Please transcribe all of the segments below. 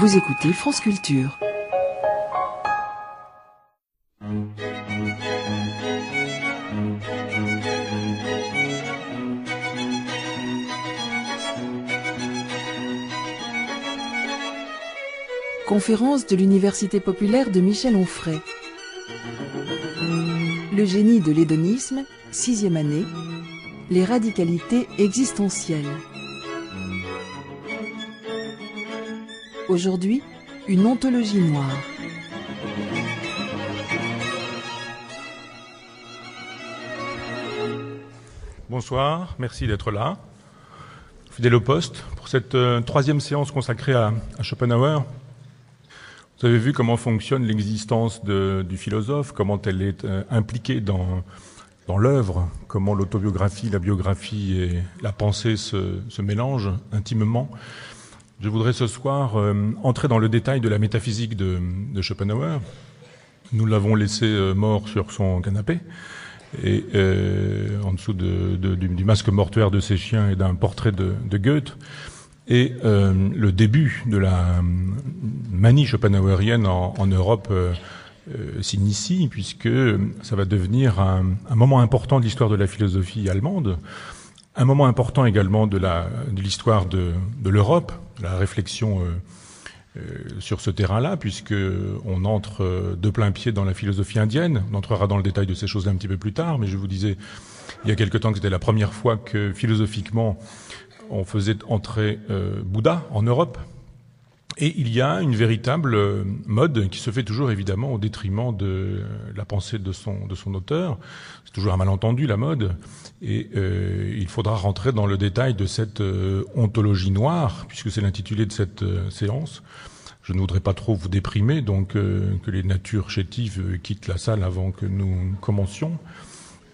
Vous écoutez France Culture. Conférence de l'Université populaire de Michel Onfray. Le génie de l'hédonisme, sixième année, les radicalités existentielles. Aujourd'hui, une ontologie noire. Bonsoir, merci d'être là. Fidèle au poste pour cette euh, troisième séance consacrée à, Schopenhauer. Vous avez vu comment fonctionne l'existence du philosophe, comment elle est euh, impliquée dans, dans l'œuvre, comment l'autobiographie, la biographie et la pensée se mélangent intimement. Je voudrais ce soir euh, entrer dans le détail de la métaphysique de, Schopenhauer. Nous l'avons laissé euh, mort sur son canapé, et euh, en dessous du, masque mortuaire de ses chiens et d'un portrait de, Goethe. Et le début de la manie schopenhauerienne en, Europe s'initie, puisque ça va devenir un moment important de l'histoire de la philosophie allemande. Un moment important également de l'histoire de, l'Europe, la réflexion euh, euh, sur ce terrain-là, puisque on entre euh, de plein pied dans la philosophie indienne. On entrera dans le détail de ces choses un petit peu plus tard, mais je vous disais il y a quelque temps que c'était la première fois que philosophiquement on faisait entrer Bouddha en Europe. Et il y a une véritable euh, mode qui se fait toujours évidemment au détriment de la pensée de son, de son auteur. C'est toujours un malentendu la mode. Et euh, il faudra rentrer dans le détail de cette euh, ontologie noire, puisque c'est l'intitulé de cette séance. Je ne voudrais pas trop vous déprimer, donc que les natures chétives quittent la salle avant que nous commencions.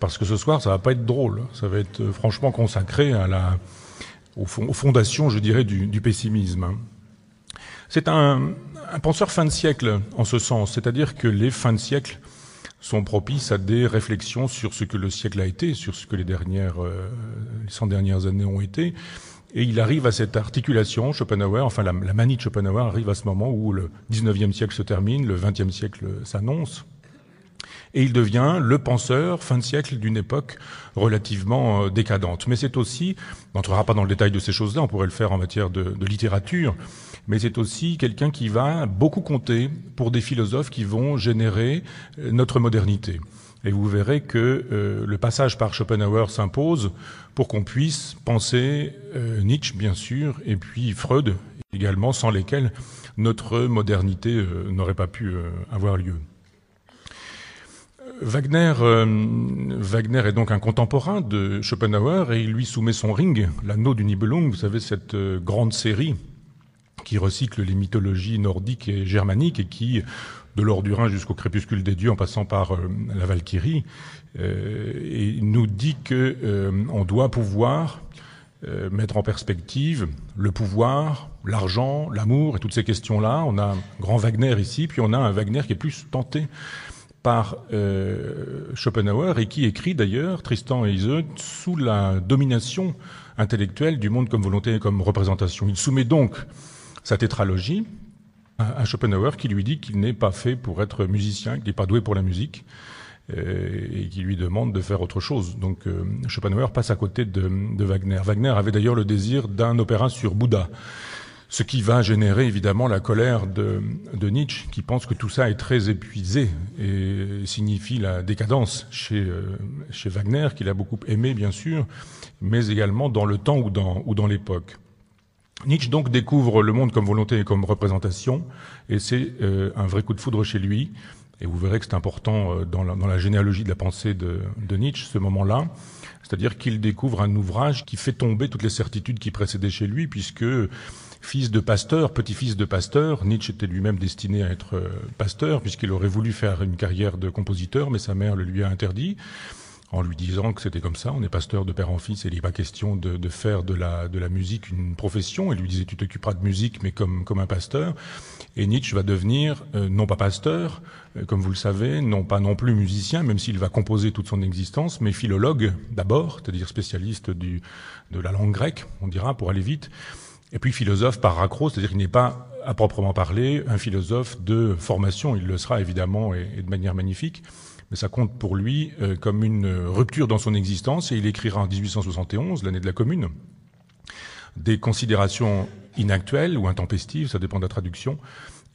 Parce que ce soir, ça va pas être drôle. Hein. Ça va être franchement consacré à la, aux, fondations, je dirais, du pessimisme. Hein. C'est un, penseur fin de siècle en ce sens, c'est-à-dire que les fins de siècle sont propices à des réflexions sur ce que le siècle a été, sur ce que les dernières, les euh, 100 dernières années ont été. Et il arrive à cette articulation, Schopenhauer, enfin la, manie de Schopenhauer arrive à ce moment où le 19e siècle se termine, le 20e siècle s'annonce, et il devient le penseur fin de siècle d'une époque relativement euh, décadente. Mais c'est aussi, on n'entrera pas dans le détail de ces choses-là, on pourrait le faire en matière de littérature, mais c'est aussi quelqu'un qui va beaucoup compter pour des philosophes qui vont générer euh, notre modernité. Et vous verrez que euh, le passage par Schopenhauer s'impose pour qu'on puisse penser euh, Nietzsche, bien sûr, et puis Freud également, sans lesquels notre modernité n'aurait pas pu avoir lieu. Wagner, Wagner est donc un contemporain de Schopenhauer et il lui soumet son ring, l'anneau du Nibelung, vous savez, cette grande série qui recycle les mythologies nordiques et germaniques et qui, de Rhin jusqu'au crépuscule des dieux en passant par euh, la Valkyrie, euh, et nous dit qu'on euh, on doit pouvoir mettre en perspective le pouvoir, l'argent, l'amour et toutes ces questions-là. On a un grand Wagner ici, puis on a un Wagner qui est plus tenté par Schopenhauer et qui écrit d'ailleurs Tristan et Iseult sous la domination intellectuelle du monde comme volonté et comme représentation. Il soumet donc sa tétralogie à Schopenhauer qui lui dit qu'il n'est pas fait pour être musicien, qu'il n'est pas doué pour la musique euh, et qui lui demande de faire autre chose. Donc euh, Schopenhauer passe à côté de, Wagner. Wagner avait d'ailleurs le désir d'un opéra sur Bouddha, ce qui va générer évidemment la colère de, de, Nietzsche, qui pense que tout ça est très épuisé et signifie la décadence chez, euh, chez Wagner, qu'il a beaucoup aimé bien sûr, mais également dans le temps ou dans, ou dans l'époque. Nietzsche donc découvre le monde comme volonté et comme représentation, et c'est euh, un vrai coup de foudre chez lui. Et vous verrez que c'est important euh, dans, la, généalogie de la pensée de, de Nietzsche, ce moment-là. C'est-à-dire qu'il découvre un ouvrage qui fait tomber toutes les certitudes qui précédaient chez lui, puisque fils de pasteur, petit-fils de pasteur, Nietzsche était lui-même destiné à être euh, pasteur, puisqu'il aurait voulu faire une carrière de compositeur, mais sa mère le lui a interdit en lui disant que c'était comme ça, on est pasteur de père en fils et il n'est pas question de, faire de la, de la musique une profession. Il lui disait tu t'occuperas de musique mais comme, un pasteur. Et Nietzsche va devenir euh, non pas pasteur, euh, comme vous le savez, non pas non plus musicien, même s'il va composer toute son existence, mais philologue d'abord, c'est-à-dire spécialiste de la langue grecque, on dira, pour aller vite. Et puis philosophe par raccro, c'est-à-dire qu'il n'est pas à proprement parler un philosophe de formation, il le sera évidemment et de manière magnifique ça compte pour lui euh, comme une rupture dans son existence, et il écrira en 1871, l'année de la Commune, des considérations inactuelles ou intempestives, ça dépend de la traduction,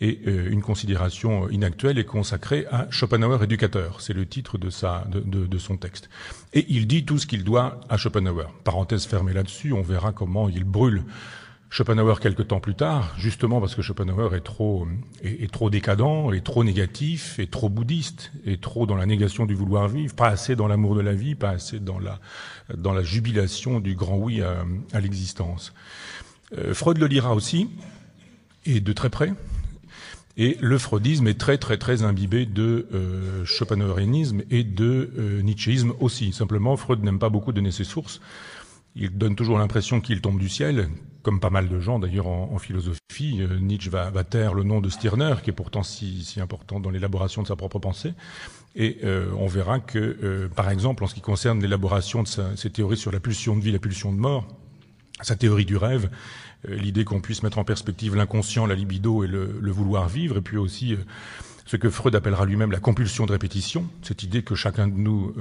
et euh, une considération inactuelle est consacrée à Schopenhauer éducateur. C'est le titre de, sa, de, son texte. Et il dit tout ce qu'il doit à Schopenhauer. Parenthèse fermée là-dessus, on verra comment il brûle Schopenhauer quelque temps plus tard, justement parce que Schopenhauer est trop, est, trop décadent, est trop négatif, est trop bouddhiste, est trop dans la négation du vouloir vivre, pas assez dans l'amour de la vie, pas assez dans la, dans la jubilation du grand oui à, l'existence. Euh, Freud le lira aussi, et de très près. Et le freudisme est très très très imbibé de euh, et de euh, aussi. Simplement, Freud n'aime pas beaucoup donner ses sources il donne toujours l'impression qu'il tombe du ciel, comme pas mal de gens d'ailleurs en, philosophie. Euh, Nietzsche va, taire le nom de Stirner, qui est pourtant si, important dans l'élaboration de sa propre pensée. Et euh, on verra que, euh, par exemple, en ce qui concerne l'élaboration de ses théories sur la pulsion de vie, la pulsion de mort, sa théorie du rêve, l'idée qu'on puisse mettre en perspective l'inconscient, la libido et le, vouloir vivre, et puis aussi ce que Freud appellera lui-même la compulsion de répétition, cette idée que chacun de nous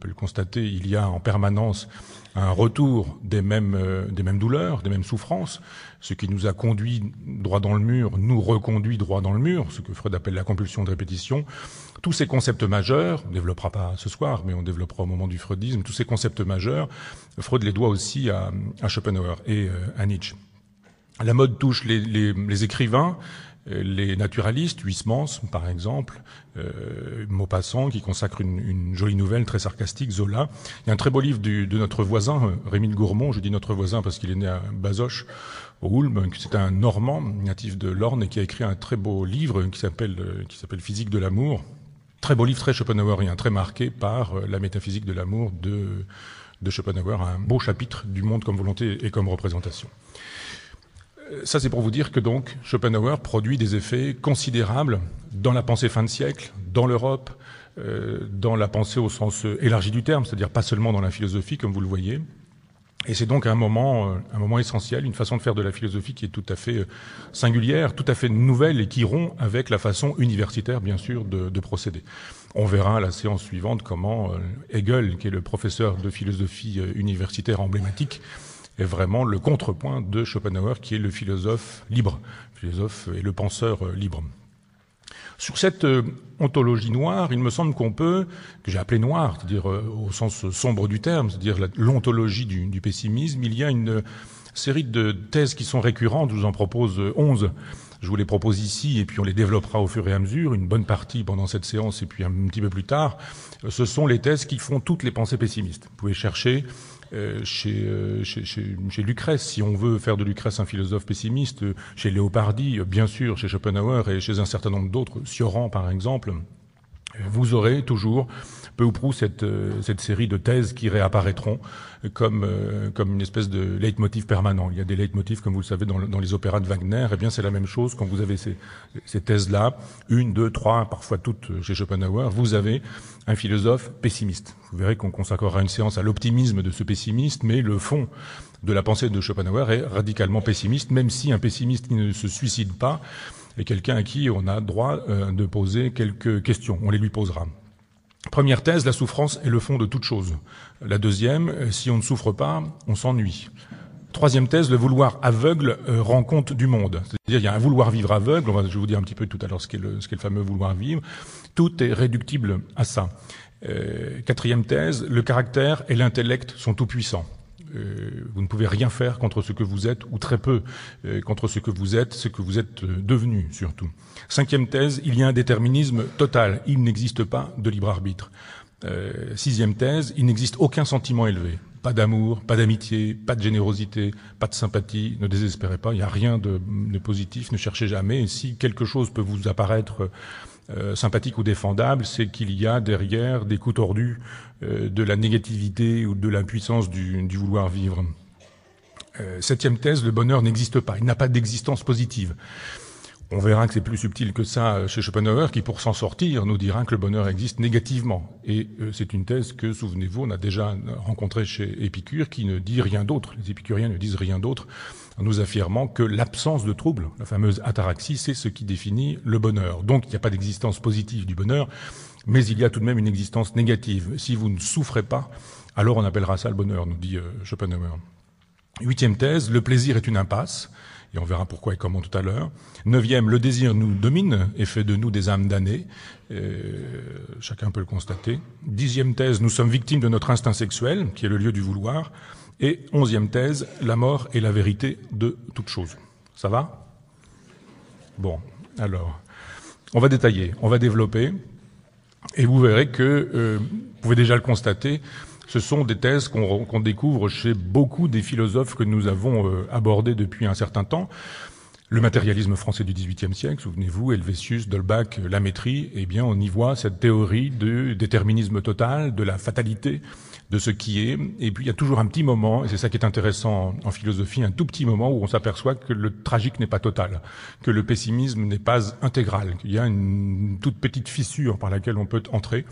peut le constater, il y a en permanence un retour des mêmes, euh, des mêmes douleurs, des mêmes souffrances, ce qui nous a conduit droit dans le mur, nous reconduit droit dans le mur, ce que Freud appelle la compulsion de répétition. Tous ces concepts majeurs, on ne développera pas ce soir, mais on développera au moment du freudisme, tous ces concepts majeurs, Freud les doit aussi à, Schopenhauer et euh, à Nietzsche. La mode touche les, les, les écrivains, euh, les naturalistes, Huysmans par exemple, euh, Maupassant qui consacre une, jolie nouvelle très sarcastique, Zola. Il y a un très beau livre de notre voisin, euh, Rémy de Gourmont, je dis notre voisin parce qu'il est né à Bazoches, au Hulme. c'est un Normand natif de l'Orne qui a écrit un très beau livre qui s'appelle qui Physique de l'amour. Très beau livre, très Schopenhauerien, très marqué par la métaphysique de l'amour de Schopenhauer, un beau chapitre du monde comme volonté et comme représentation ça, c'est pour vous dire que donc Schopenhauer produit des effets considérables dans la pensée fin de siècle, dans l'Europe, euh, dans la pensée au sens euh, élargi du terme, c'est-à-dire pas seulement dans la philosophie, comme vous le voyez. Et c'est donc un moment, euh, un moment essentiel, une façon de faire de la philosophie qui est tout à fait singulière, tout à fait nouvelle et qui rompt avec la façon universitaire, bien sûr, de, procéder. On verra à la séance suivante comment Hegel, qui est le professeur de philosophie universitaire emblématique, est vraiment le contrepoint de Schopenhauer, qui est le philosophe libre, philosophe et le penseur euh, libre. Sur cette euh, ontologie noire, il me semble qu'on peut, que j'ai appelé noire, c'est-à-dire euh, au sens sombre du terme, c'est-à-dire l'ontologie du, du, pessimisme, il y a une série de thèses qui sont récurrentes, je vous en propose onze. Je vous les propose ici et puis on les développera au fur et à mesure, une bonne partie pendant cette séance et puis un petit peu plus tard. Ce sont les thèses qui font toutes les pensées pessimistes. Vous pouvez chercher euh, euh, chez, chez, Lucrèce, si on veut faire de Lucrèce un philosophe pessimiste, euh, chez Léopardi, bien sûr, chez Schopenhauer et chez un certain nombre d'autres, Sioran par exemple, vous aurez toujours peu ou prou cette, euh, cette série de thèses qui réapparaîtront comme, euh, comme une espèce de leitmotiv permanent. Il y a des leitmotifs, comme vous le savez, dans, les opéras de Wagner. Eh bien, c'est la même chose quand vous avez ces, ces thèses-là, une, deux, trois, parfois toutes chez Schopenhauer, vous avez un philosophe pessimiste. Vous verrez qu'on consacrera une séance à l'optimisme de ce pessimiste, mais le fond de la pensée de Schopenhauer est radicalement pessimiste, même si un pessimiste qui ne se suicide pas est quelqu'un à qui on a droit euh, de poser quelques questions. On les lui posera. Première thèse, la souffrance est le fond de toute chose. La deuxième, euh, si on ne souffre pas, on s'ennuie. Troisième thèse, le vouloir aveugle euh, rend compte du monde. C'est-à-dire, il y a un vouloir vivre aveugle. Je vais vous dire un petit peu tout à l'heure ce qu'est le, fameux vouloir vivre. Tout est réductible à ça. Euh, quatrième thèse, le caractère et l'intellect sont tout puissants. Euh, vous ne pouvez rien faire contre ce que vous êtes, ou très peu euh, contre ce que vous êtes, ce que vous êtes euh, devenu surtout. Cinquième thèse, il y a un déterminisme total. Il n'existe pas de libre arbitre. sixième thèse, il n'existe aucun sentiment élevé. Pas d'amour, pas d'amitié, pas de générosité, pas de sympathie. Ne désespérez pas, il n'y a rien de, de, positif, ne cherchez jamais. Et si quelque chose peut vous apparaître... Euh, sympathique ou défendable, c'est qu'il y a derrière des coups tordus euh, de la négativité ou de l'impuissance du, vouloir vivre. Euh, septième thèse, le bonheur n'existe pas, il n'a pas d'existence positive. On verra que c'est plus subtil que ça chez Schopenhauer, qui pour s'en sortir nous dira que le bonheur existe négativement. Et c'est une thèse que, souvenez-vous, on a déjà rencontrée chez Épicure, qui ne dit rien d'autre. Les Épicuriens ne disent rien d'autre en nous affirmant que l'absence de trouble, la fameuse ataraxie, c'est ce qui définit le bonheur. Donc il n'y a pas d'existence positive du bonheur, mais il y a tout de même une existence négative. Si vous ne souffrez pas, alors on appellera ça le bonheur, nous dit euh, Schopenhauer. Huitième thèse, le plaisir est une impasse, et on verra pourquoi et comment tout à l'heure. Neuvième, le désir nous domine et fait de nous des âmes damnées. Euh, chacun peut le constater. Dixième thèse, nous sommes victimes de notre instinct sexuel, qui est le lieu du vouloir. Et onzième thèse, la mort est la vérité de toute chose. Ça va Bon, alors, on va détailler, on va développer, et vous verrez que, euh, vous pouvez déjà le constater, ce sont des thèses qu'on découvre chez beaucoup des philosophes que nous avons euh, abordés depuis un certain temps. Le matérialisme français du XVIIIe siècle, souvenez-vous, Helvétius, Dolbach, Lamétrie, eh bien, on y voit cette théorie du déterminisme total, de la fatalité de ce qui est. Et puis, il y a toujours un petit moment, et c'est ça qui est intéressant en, philosophie, un tout petit moment où on s'aperçoit que le tragique n'est pas total, que le pessimisme n'est pas intégral, qu'il y a une toute petite fissure par laquelle on peut entrer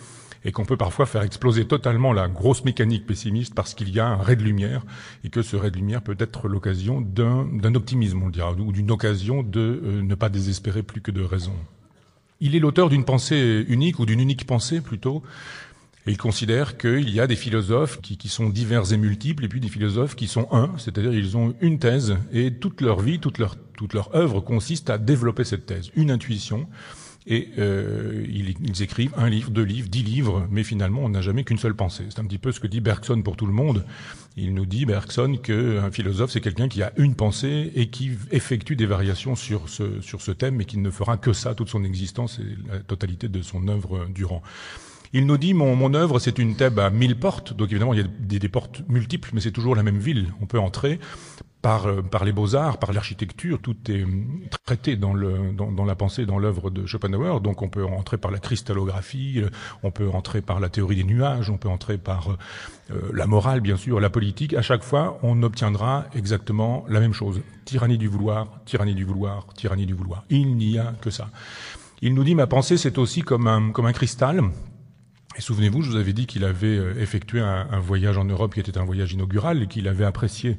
et qu'on peut parfois faire exploser totalement la grosse mécanique pessimiste parce qu'il y a un ray de lumière et que ce ray de lumière peut être l'occasion d'un optimisme, on le dira, ou d'une occasion de euh, ne pas désespérer plus que de raison. Il est l'auteur d'une pensée unique ou d'une unique pensée plutôt, et il considère qu'il y a des philosophes qui, sont divers et multiples, et puis des philosophes qui sont un, c'est-à-dire ils ont une thèse, et toute leur vie, toute leur, toute leur œuvre consiste à développer cette thèse, une intuition, et euh, ils, écrivent un livre, deux livres, dix livres, mais finalement on n'a jamais qu'une seule pensée. C'est un petit peu ce que dit Bergson pour tout le monde. Il nous dit Bergson qu'un philosophe c'est quelqu'un qui a une pensée et qui effectue des variations sur ce sur ce thème, et qui ne fera que ça toute son existence et la totalité de son œuvre durant. Il nous dit, mon, œuvre, c'est une thèbe à mille portes. Donc évidemment, il y a des, portes multiples, mais c'est toujours la même ville. On peut entrer par, euh, les beaux-arts, par l'architecture. Tout est hum, traité dans, la pensée, dans l'œuvre de Schopenhauer. Donc on peut entrer par la cristallographie, euh, on peut entrer par la théorie des nuages, on peut entrer par euh, la morale, bien sûr, la politique. À chaque fois, on obtiendra exactement la même chose. Tyrannie du vouloir, tyrannie du vouloir, tyrannie du vouloir. Il n'y a que ça. Il nous dit, ma pensée, c'est aussi comme un cristal et souvenez-vous, je vous avais dit qu'il avait euh, effectué un, voyage en Europe qui était un voyage inaugural et qu'il avait apprécié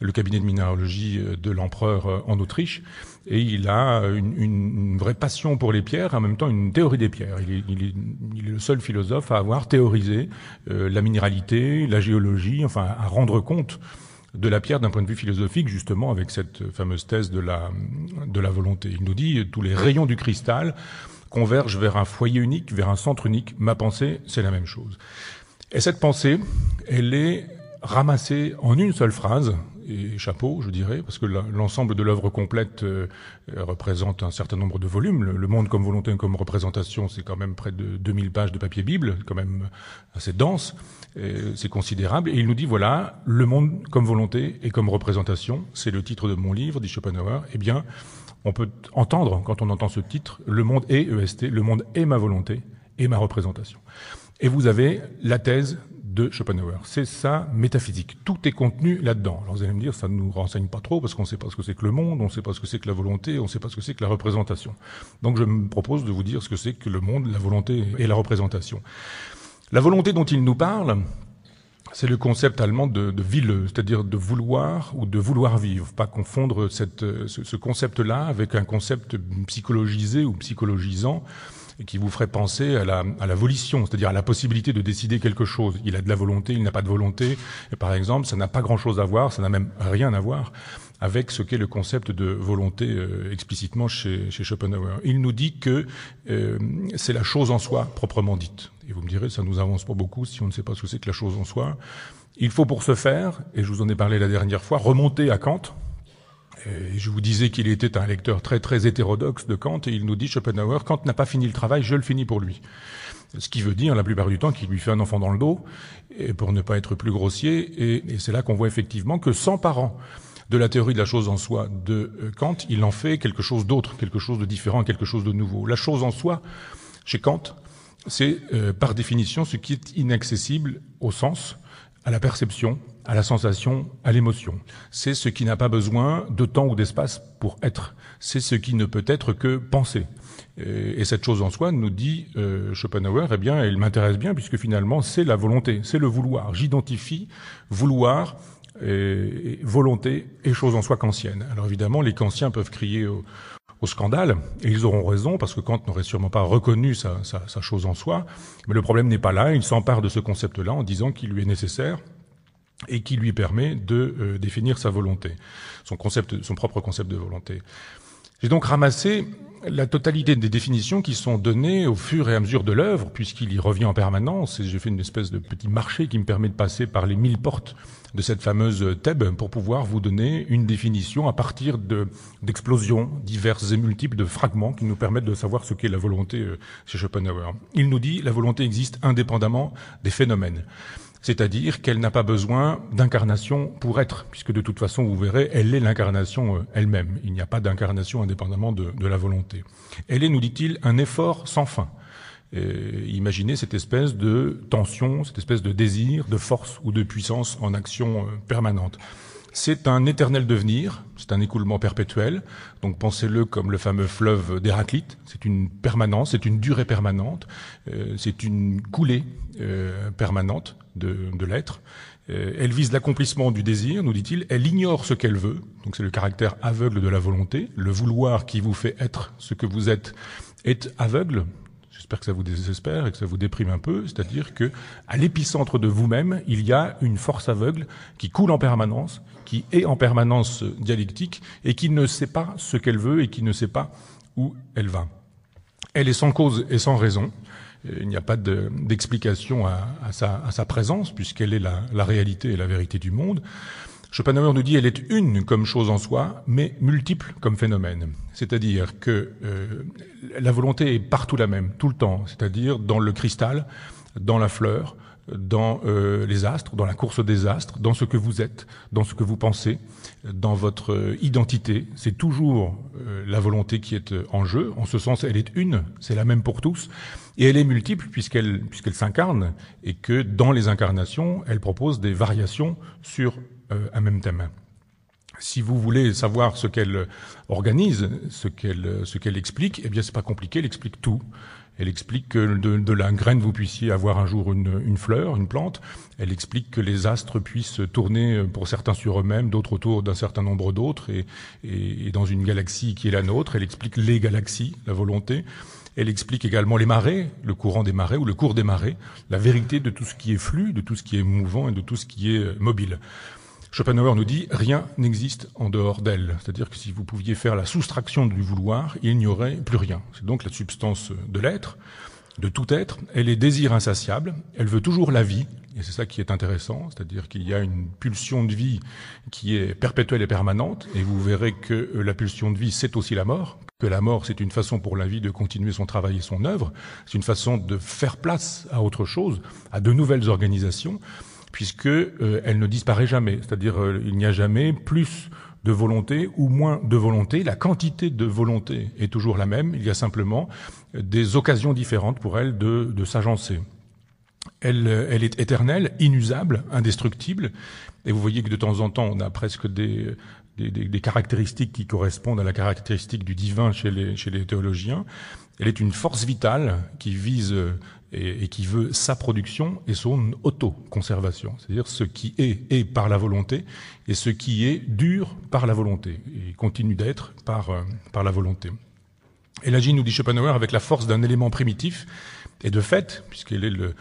le cabinet de minéralogie euh, de l'empereur euh, en Autriche. Et il a une, vraie passion pour les pierres, en même temps une théorie des pierres. Il est, le seul philosophe à avoir théorisé la minéralité, la géologie, enfin à rendre compte de la pierre d'un point de vue philosophique, justement avec cette fameuse thèse de la volonté. Il nous dit tous les rayons du cristal Converge vers un foyer unique, vers un centre unique. Ma pensée, c'est la même chose. Et cette pensée, elle est ramassée en une seule phrase, et chapeau, je dirais, parce que l'ensemble de l'œuvre complète euh, représente un certain nombre de volumes. Le, Monde comme volonté, et comme représentation, c'est quand même près de 2000 pages de papier Bible, quand même assez dense, c'est considérable. Et il nous dit, voilà, Le Monde comme volonté et comme représentation, c'est le titre de mon livre, dit Schopenhauer, eh bien, on peut entendre, quand on entend ce titre, le monde est EST, le monde est ma volonté et ma représentation. Et vous avez la thèse de Schopenhauer. C'est ça, métaphysique. Tout est contenu là-dedans. Alors vous allez me dire, ça ne nous renseigne pas trop parce qu'on ne sait pas ce que c'est que le monde, on ne sait pas ce que c'est que la volonté, on ne sait pas ce que c'est que la représentation. Donc je me propose de vous dire ce que c'est que le monde, la volonté et la représentation. La volonté dont il nous parle, c'est le concept allemand de, de ville, c'est-à-dire de vouloir ou de vouloir vivre. Pas confondre ce, concept-là avec un concept psychologisé ou psychologisant qui vous ferait penser à la, à la volition, c'est-à-dire à la possibilité de décider quelque chose. Il a de la volonté, il n'a pas de volonté. Et par exemple, ça n'a pas grand-chose à voir, ça n'a même rien à voir avec ce qu'est le concept de volonté euh, explicitement chez, Schopenhauer. Il nous dit que euh, c'est la chose en soi proprement dite. Et vous me direz, ça nous avance pas beaucoup si on ne sait pas ce que c'est que la chose en soi. Il faut pour ce faire, et je vous en ai parlé la dernière fois, remonter à Kant. Et je vous disais qu'il était un lecteur très très hétérodoxe de Kant, et il nous dit Schopenhauer, Kant n'a pas fini le travail, je le finis pour lui. Ce qui veut dire la plupart du temps qu'il lui fait un enfant dans le dos, et pour ne pas être plus grossier, et, et c'est là qu'on voit effectivement que sans parents de la théorie de la chose en soi de euh, Kant, il en fait quelque chose d'autre, quelque chose de différent, quelque chose de nouveau. La chose en soi, chez Kant, c'est euh, par définition ce qui est inaccessible au sens, à la perception, à la sensation, à l'émotion. C'est ce qui n'a pas besoin de temps ou d'espace pour être. C'est ce qui ne peut être que pensé. Euh, et cette chose en soi, nous dit euh, Schopenhauer, eh bien, elle m'intéresse bien puisque finalement, c'est la volonté, c'est le vouloir. J'identifie vouloir, et volonté et chose en soi kantienne. Alors évidemment, les kantiens peuvent crier au, au scandale. Et ils auront raison, parce que Kant n'aurait sûrement pas reconnu sa, chose en soi. Mais le problème n'est pas là. Il s'empare de ce concept-là en disant qu'il lui est nécessaire et qui lui permet de euh, définir sa volonté, son, son propre concept de volonté. J'ai donc ramassé la totalité des définitions qui sont données au fur et à mesure de l'œuvre, puisqu'il y revient en permanence, et j'ai fait une espèce de petit marché qui me permet de passer par les mille portes de cette fameuse thèbe, pour pouvoir vous donner une définition à partir d'explosions diverses et multiples de fragments qui nous permettent de savoir ce qu'est la volonté euh, chez Schopenhauer. Il nous dit la volonté existe indépendamment des phénomènes c'est-à-dire qu'elle n'a pas besoin d'incarnation pour être, puisque de toute façon, vous verrez, elle est l'incarnation euh, elle-même. Il n'y a pas d'incarnation indépendamment de, la volonté. Elle est, nous dit-il, un effort sans fin. Euh, imaginez cette espèce de tension, cette espèce de désir, de force ou de puissance en action euh, permanente. C'est un éternel devenir, c'est un écoulement perpétuel. Donc pensez-le comme le fameux fleuve d'Héraclite. C'est une permanence, c'est une durée permanente, euh, c'est une coulée permanente de, l'être. elle vise l'accomplissement du désir, nous dit-il. Elle ignore ce qu'elle veut. Donc c'est le caractère aveugle de la volonté. Le vouloir qui vous fait être ce que vous êtes est aveugle, J'espère que ça vous désespère et que ça vous déprime un peu, c'est-à-dire que à l'épicentre de vous-même, il y a une force aveugle qui coule en permanence, qui est en permanence dialectique et qui ne sait pas ce qu'elle veut et qui ne sait pas où elle va. Elle est sans cause et sans raison. Euh, il n'y a pas d'explication à, sa, présence puisqu'elle est la, la réalité et la vérité du monde. Schopenhauer nous dit elle est une comme chose en soi, mais multiple comme phénomène. C'est-à-dire que euh, la volonté est partout la même, tout le temps. C'est-à-dire dans le cristal, dans la fleur, dans euh, les astres, dans la course des astres, dans ce que vous êtes, dans ce que vous pensez, dans votre euh, identité. C'est toujours la volonté qui est en jeu. En ce sens, elle est une, c'est la même pour tous, et elle est multiple puisqu'elle puisqu'elle s'incarne et que dans les incarnations, elle propose des variations sur euh, même thème Si vous voulez savoir ce qu'elle organise, ce qu'elle ce qu'elle explique, eh bien c'est pas compliqué, elle explique tout. Elle explique que de, la graine, vous puissiez avoir un jour une, une, fleur, une plante. Elle explique que les astres puissent tourner pour certains sur eux-mêmes, d'autres autour d'un certain nombre d'autres, et, et, et, dans une galaxie qui est la nôtre. Elle explique les galaxies, la volonté. Elle explique également les marées, le courant des marées ou le cours des marées, la vérité de tout ce qui est flux, de tout ce qui est mouvant et de tout ce qui est mobile. Schopenhauer nous dit rien n'existe en dehors d'elle. C'est-à-dire que si vous pouviez faire la soustraction du vouloir, il n'y aurait plus rien. C'est donc la substance de l'être, de tout être. Elle est désir insatiable. Elle veut toujours la vie. Et c'est ça qui est intéressant. C'est-à-dire qu'il y a une pulsion de vie qui est perpétuelle et permanente. Et vous verrez que la pulsion de vie, c'est aussi la mort. Que la mort, c'est une façon pour la vie de continuer son travail et son œuvre. C'est une façon de faire place à autre chose, à de nouvelles organisations puisque euh, elle ne disparaît jamais. C'est-à-dire euh, il n'y a jamais plus de volonté ou moins de volonté. La quantité de volonté est toujours la même. Il y a simplement des occasions différentes pour elle de, s'agencer. Elle, est éternelle, inusable, indestructible. Et vous voyez que de temps en temps, on a presque des, caractéristiques qui correspondent à la caractéristique du divin chez les théologiens. Elle est une force vitale qui vise et, qui veut sa production et son autoconservation, c'est-à-dire ce qui est est par la volonté et ce qui est dur par la volonté et continue d'être par, euh, la volonté. Elle agit, nous dit Schopenhauer, avec la force d'un élément primitif, et de fait, puisqu'elle est le,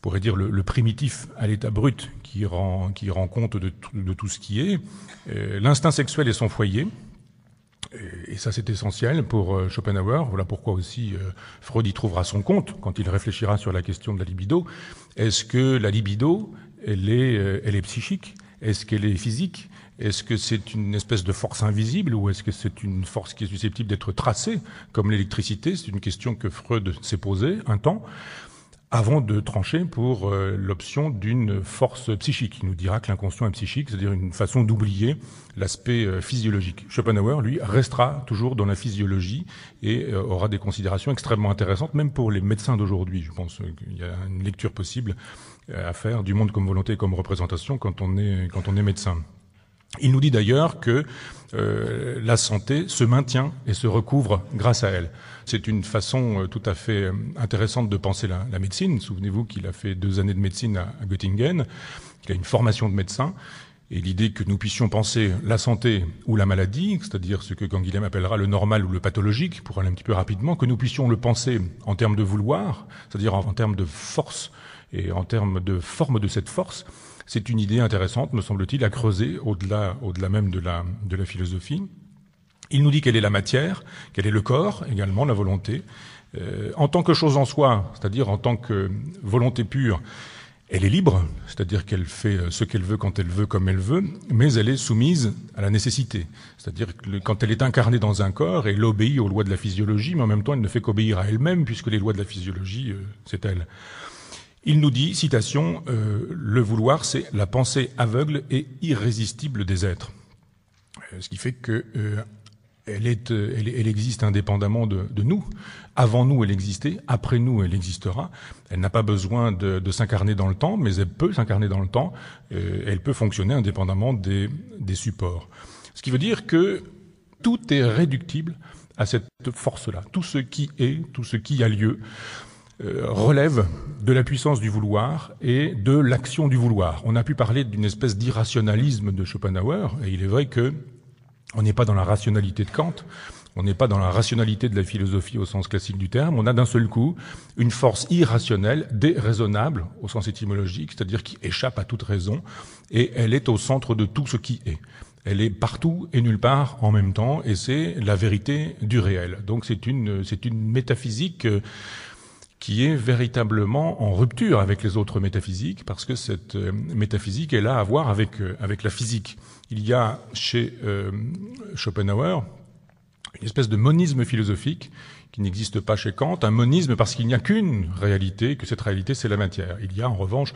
pourrait dire le, primitif à l'état brut qui rend, compte de de tout ce qui est, euh, l'instinct sexuel est son foyer, et, ça, c'est essentiel pour euh, Schopenhauer. Voilà pourquoi aussi euh, Freud y trouvera son compte quand il réfléchira sur la question de la libido. Est-ce que la libido, elle est, euh, elle est psychique Est-ce qu'elle est physique est-ce que c'est une espèce de force invisible ou est-ce que c'est une force qui est susceptible d'être tracée comme l'électricité C'est une question que Freud s'est posée un temps avant de trancher pour euh, l'option d'une force psychique. Il nous dira que l'inconscient est psychique, c'est-à-dire une façon d'oublier l'aspect euh, physiologique. Schopenhauer, lui, restera toujours dans la physiologie et euh, aura des considérations extrêmement intéressantes, même pour les médecins d'aujourd'hui. Je pense qu'il y a une lecture possible à faire du monde comme volonté et comme représentation quand on est, médecin. Il nous dit d'ailleurs que la santé se maintient et se recouvre grâce à elle. C'est une façon euh, tout à fait euh, intéressante de penser la, médecine. Souvenez-vous qu'il a fait deux années de médecine à, Göttingen, qu'il a une formation de médecin. Et l'idée que nous puissions penser la santé ou la maladie, c'est-à-dire ce que Ganguilhem appellera le normal ou le pathologique, pour aller un petit peu rapidement, que nous puissions le penser en termes de vouloir, c'est-à-dire en, termes de force et en termes de forme de cette force, c'est une idée intéressante, me semble-t-il, à creuser au-delà, au-delà même de la philosophie. Il nous dit quelle est la matière, qu'elle est le corps, également la volonté. Euh, en tant que chose en soi, c'est-à-dire en tant que volonté pure, elle est libre, c'est-à-dire qu'elle fait euh, ce qu'elle veut quand elle veut, comme elle veut, mais elle est soumise à la nécessité. C'est-à-dire que quand elle est incarnée dans un corps, elle obéit aux lois de la physiologie, mais en même temps, elle ne fait qu'obéir à elle-même, puisque les lois de la physiologie, euh, c'est elle. Il nous dit, citation, le vouloir, c'est la pensée aveugle et irrésistible des êtres. Ce qui fait que, euh, elle, est, elle, existe indépendamment de, nous. Avant nous, elle existait. Après nous, elle existera. Elle n'a pas besoin de, s'incarner dans le temps, mais elle peut s'incarner dans le temps. Euh, elle peut fonctionner indépendamment des, supports. Ce qui veut dire que tout est réductible à cette force-là. Tout ce qui est, tout ce qui a lieu, euh, relève de la puissance du vouloir et de l'action du vouloir. On a pu parler d'une espèce d'irrationalisme de Schopenhauer, et il est vrai que on n'est pas dans la rationalité de Kant, on n'est pas dans la rationalité de la philosophie au sens classique du terme, on a d'un seul coup une force irrationnelle, déraisonnable au sens étymologique, c'est-à-dire qui échappe à toute raison, et elle est au centre de tout ce qui est. Elle est partout et nulle part en même temps, et c'est la vérité du réel. Donc c'est une, c'est une métaphysique euh, qui est véritablement en rupture avec les autres métaphysiques, parce que cette euh, métaphysique, est là à voir avec, euh, avec la physique. Il y a chez euh, Schopenhauer une espèce de monisme philosophique qui n'existe pas chez Kant, un monisme parce qu'il n'y a qu'une réalité, que cette réalité, c'est la matière. Il y a en revanche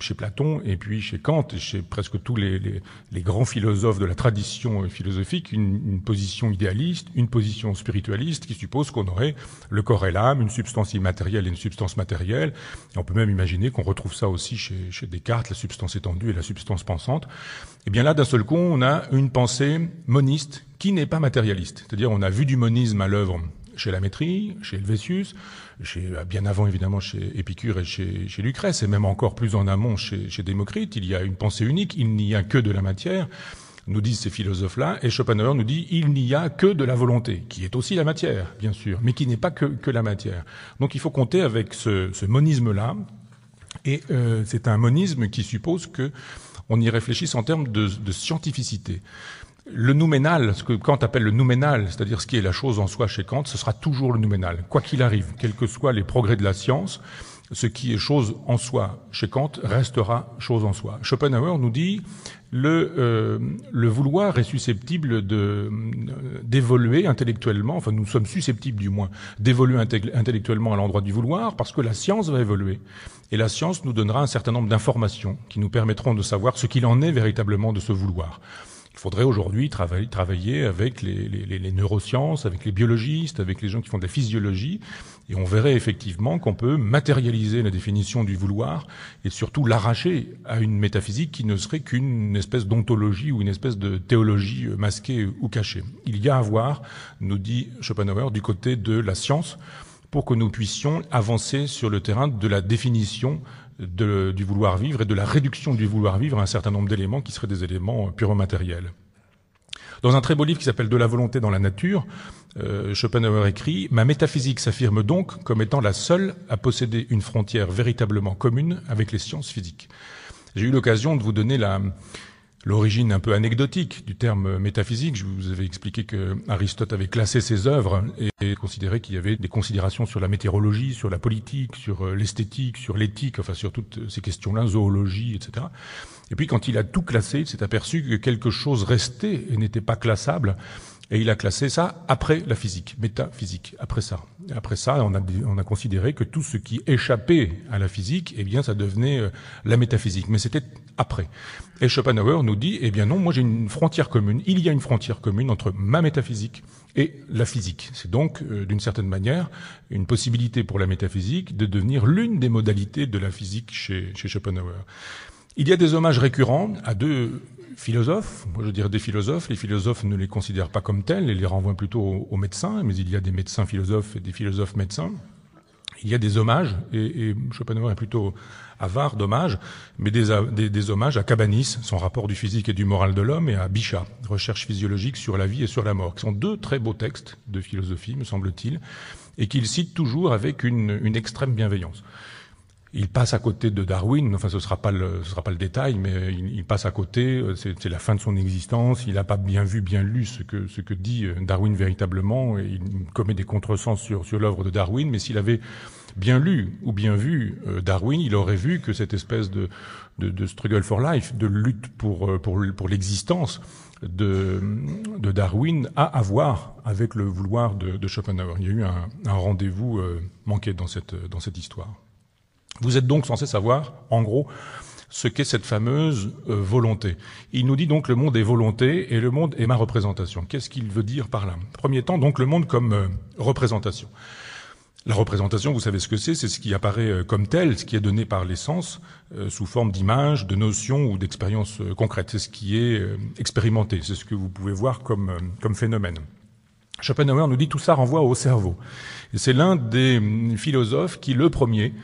chez Platon et puis chez Kant et chez presque tous les, grands philosophes de la tradition euh, philosophique une, position idéaliste, une position spiritualiste qui suppose qu'on aurait le corps et l'âme, une substance immatérielle et une substance matérielle. on peut même imaginer qu'on retrouve ça aussi chez, Descartes, la substance étendue et la substance pensante. Et eh bien là, d'un seul coup, on a une pensée moniste qui n'est pas matérialiste. C'est-à-dire on a vu du monisme à l'œuvre chez Lamétrie, chez Helvétius, euh, bien avant évidemment chez Épicure et chez, Lucrèce, et même encore plus en amont chez, Démocrite, il y a une pensée unique, il n'y a que de la matière, nous disent ces philosophes-là, et Schopenhauer nous dit il n'y a que de la volonté, qui est aussi la matière, bien sûr, mais qui n'est pas que, que, la matière. Donc il faut compter avec ce, monisme-là, et euh, c'est un monisme qui suppose que on y réfléchisse en termes de, de scientificité. Le nouménal, ce que Kant appelle le nouménal, c'est-à-dire ce qui est la chose en soi chez Kant, ce sera toujours le nouménal, quoi qu'il arrive, quels que soient les progrès de la science, ce qui est chose en soi chez Kant restera chose en soi. Schopenhauer nous dit le, euh, le vouloir est susceptible de euh, d'évoluer intellectuellement, enfin nous sommes susceptibles du moins d'évoluer intellectuellement à l'endroit du vouloir parce que la science va évoluer et la science nous donnera un certain nombre d'informations qui nous permettront de savoir ce qu'il en est véritablement de ce vouloir. Il faudrait aujourd'hui travailler, avec les, les, neurosciences, avec les biologistes, avec les gens qui font de la physiologie, et on verrait effectivement qu'on peut matérialiser la définition du vouloir et surtout l'arracher à une métaphysique qui ne serait qu'une espèce d'ontologie ou une espèce de théologie euh, masquée ou cachée. Il y a à voir, nous dit Schopenhauer, du côté de la science pour que nous puissions avancer sur le terrain de la définition du vouloir vivre et de la réduction du vouloir vivre à un certain nombre d'éléments qui seraient des éléments euh, purement matériels. Dans un très beau livre qui s'appelle De la volonté dans la nature, euh, Schopenhauer écrit ⁇ Ma métaphysique s'affirme donc comme étant la seule à posséder une frontière véritablement commune avec les sciences physiques. J'ai eu l'occasion de vous donner la, l'origine un peu anecdotique du terme métaphysique. Je vous avais expliqué que Aristote avait classé ses œuvres et considéré qu'il y avait des considérations sur la météorologie, sur la politique, sur euh, l'esthétique, sur l'éthique, enfin sur toutes ces questions-là, zoologie, etc. Et puis quand il a tout classé, il s'est aperçu que quelque chose restait et n'était pas classable. Et il a classé ça après la physique, métaphysique, après ça. Après ça, on a, on a considéré que tout ce qui échappait à la physique, eh bien, ça devenait euh, la métaphysique. Mais c'était après. Et Schopenhauer nous dit, eh bien non, moi j'ai une frontière commune, il y a une frontière commune entre ma métaphysique et la physique. C'est donc, euh, d'une certaine manière, une possibilité pour la métaphysique de devenir l'une des modalités de la physique chez, Schopenhauer. Il y a des hommages récurrents à deux philosophes, moi je dire des philosophes, les philosophes ne les considèrent pas comme tels ils les renvoient plutôt aux médecins, mais il y a des médecins philosophes et des philosophes médecins il y a des hommages, et, et Schopenhauer est plutôt avare d'hommages, mais des, des, des, hommages à Cabanis, son rapport du physique et du moral de l'homme, et à Bichat, Recherche physiologique sur la vie et sur la mort, qui sont deux très beaux textes de philosophie, me semble-t-il, et qu'il cite toujours avec une, une extrême bienveillance il passe à côté de Darwin. Enfin, ce sera pas le, ce sera pas le détail, mais il, passe à côté. Euh, c'est la fin de son existence. Il n'a pas bien vu, bien lu ce que dit euh, Darwin véritablement. il commet des contresens sur sur l'œuvre de Darwin. Mais s'il avait bien lu ou bien vu euh, Darwin, il aurait vu que cette espèce de, struggle for life, de lutte pour l'existence de, Darwin a à voir avec le vouloir de, de Schopenhauer. Il y a eu un, rendez-vous manqué dans cette histoire. Vous êtes donc censé savoir, en gros, ce qu'est cette fameuse euh, volonté. Il nous dit donc le monde est volonté et le monde est ma représentation. Qu'est-ce qu'il veut dire par là Premier temps, donc le monde comme euh, représentation. La représentation, vous savez ce que c'est, c'est ce qui apparaît euh, comme tel, ce qui est donné par les sens, sous forme d'image, de notions ou d'expérience concrètes. C'est ce qui est expérimenté, c'est ce que vous pouvez voir comme, comme phénomène. Schopenhauer nous dit tout ça renvoie au cerveau. c'est l'un des hum, philosophes qui, le premier,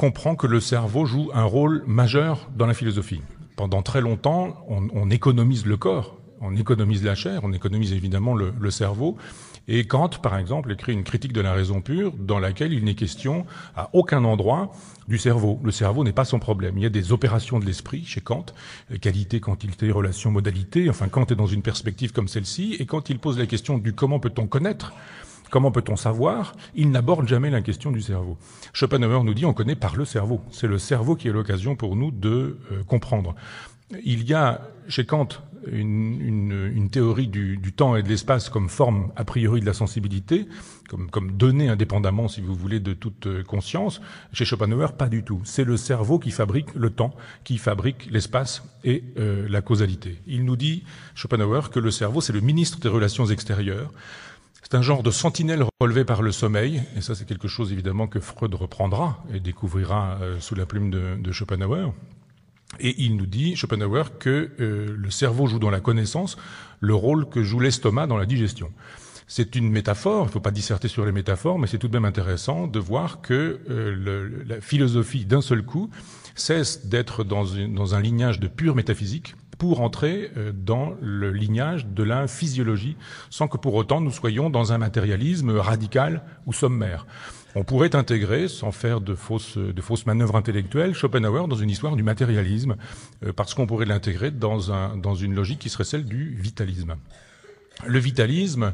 comprend que le cerveau joue un rôle majeur dans la philosophie. Pendant très longtemps, on, économise le corps, on économise la chair, on économise évidemment le, le cerveau. Et Kant, par exemple, écrit une critique de la raison pure dans laquelle il n'est question à aucun endroit du cerveau. Le cerveau n'est pas son problème. Il y a des opérations de l'esprit chez Kant, euh, qualité, quantité, relation, modalité. Enfin, Kant est dans une perspective comme celle-ci. Et quand il pose la question du comment peut-on connaître, Comment peut-on savoir Il n'aborde jamais la question du cerveau. Schopenhauer nous dit on connaît par le cerveau. C'est le cerveau qui est l'occasion pour nous de euh, comprendre. Il y a chez Kant une, théorie du, temps et de l'espace comme forme a priori de la sensibilité, comme, comme donnée indépendamment, si vous voulez, de toute euh, conscience. Chez Schopenhauer, pas du tout. C'est le cerveau qui fabrique le temps, qui fabrique l'espace et euh, la causalité. Il nous dit, Schopenhauer, que le cerveau, c'est le ministre des Relations extérieures. C'est un genre de sentinelle relevée par le sommeil, et ça c'est quelque chose évidemment que Freud reprendra et découvrira euh, sous la plume de, Schopenhauer. Et il nous dit, Schopenhauer, que euh, le cerveau joue dans la connaissance le rôle que joue l'estomac dans la digestion. C'est une métaphore, il ne faut pas disserter sur les métaphores, mais c'est tout de même intéressant de voir que euh, la philosophie d'un seul coup cesse d'être dans un lignage de pure métaphysique pour entrer euh, dans le lignage de la physiologie, sans que pour autant nous soyons dans un matérialisme radical ou sommaire. On pourrait intégrer, sans faire de fausses, manœuvres intellectuelles, Schopenhauer dans une histoire du matérialisme, euh, parce qu'on pourrait l'intégrer dans, une logique qui serait celle du vitalisme. Le vitalisme,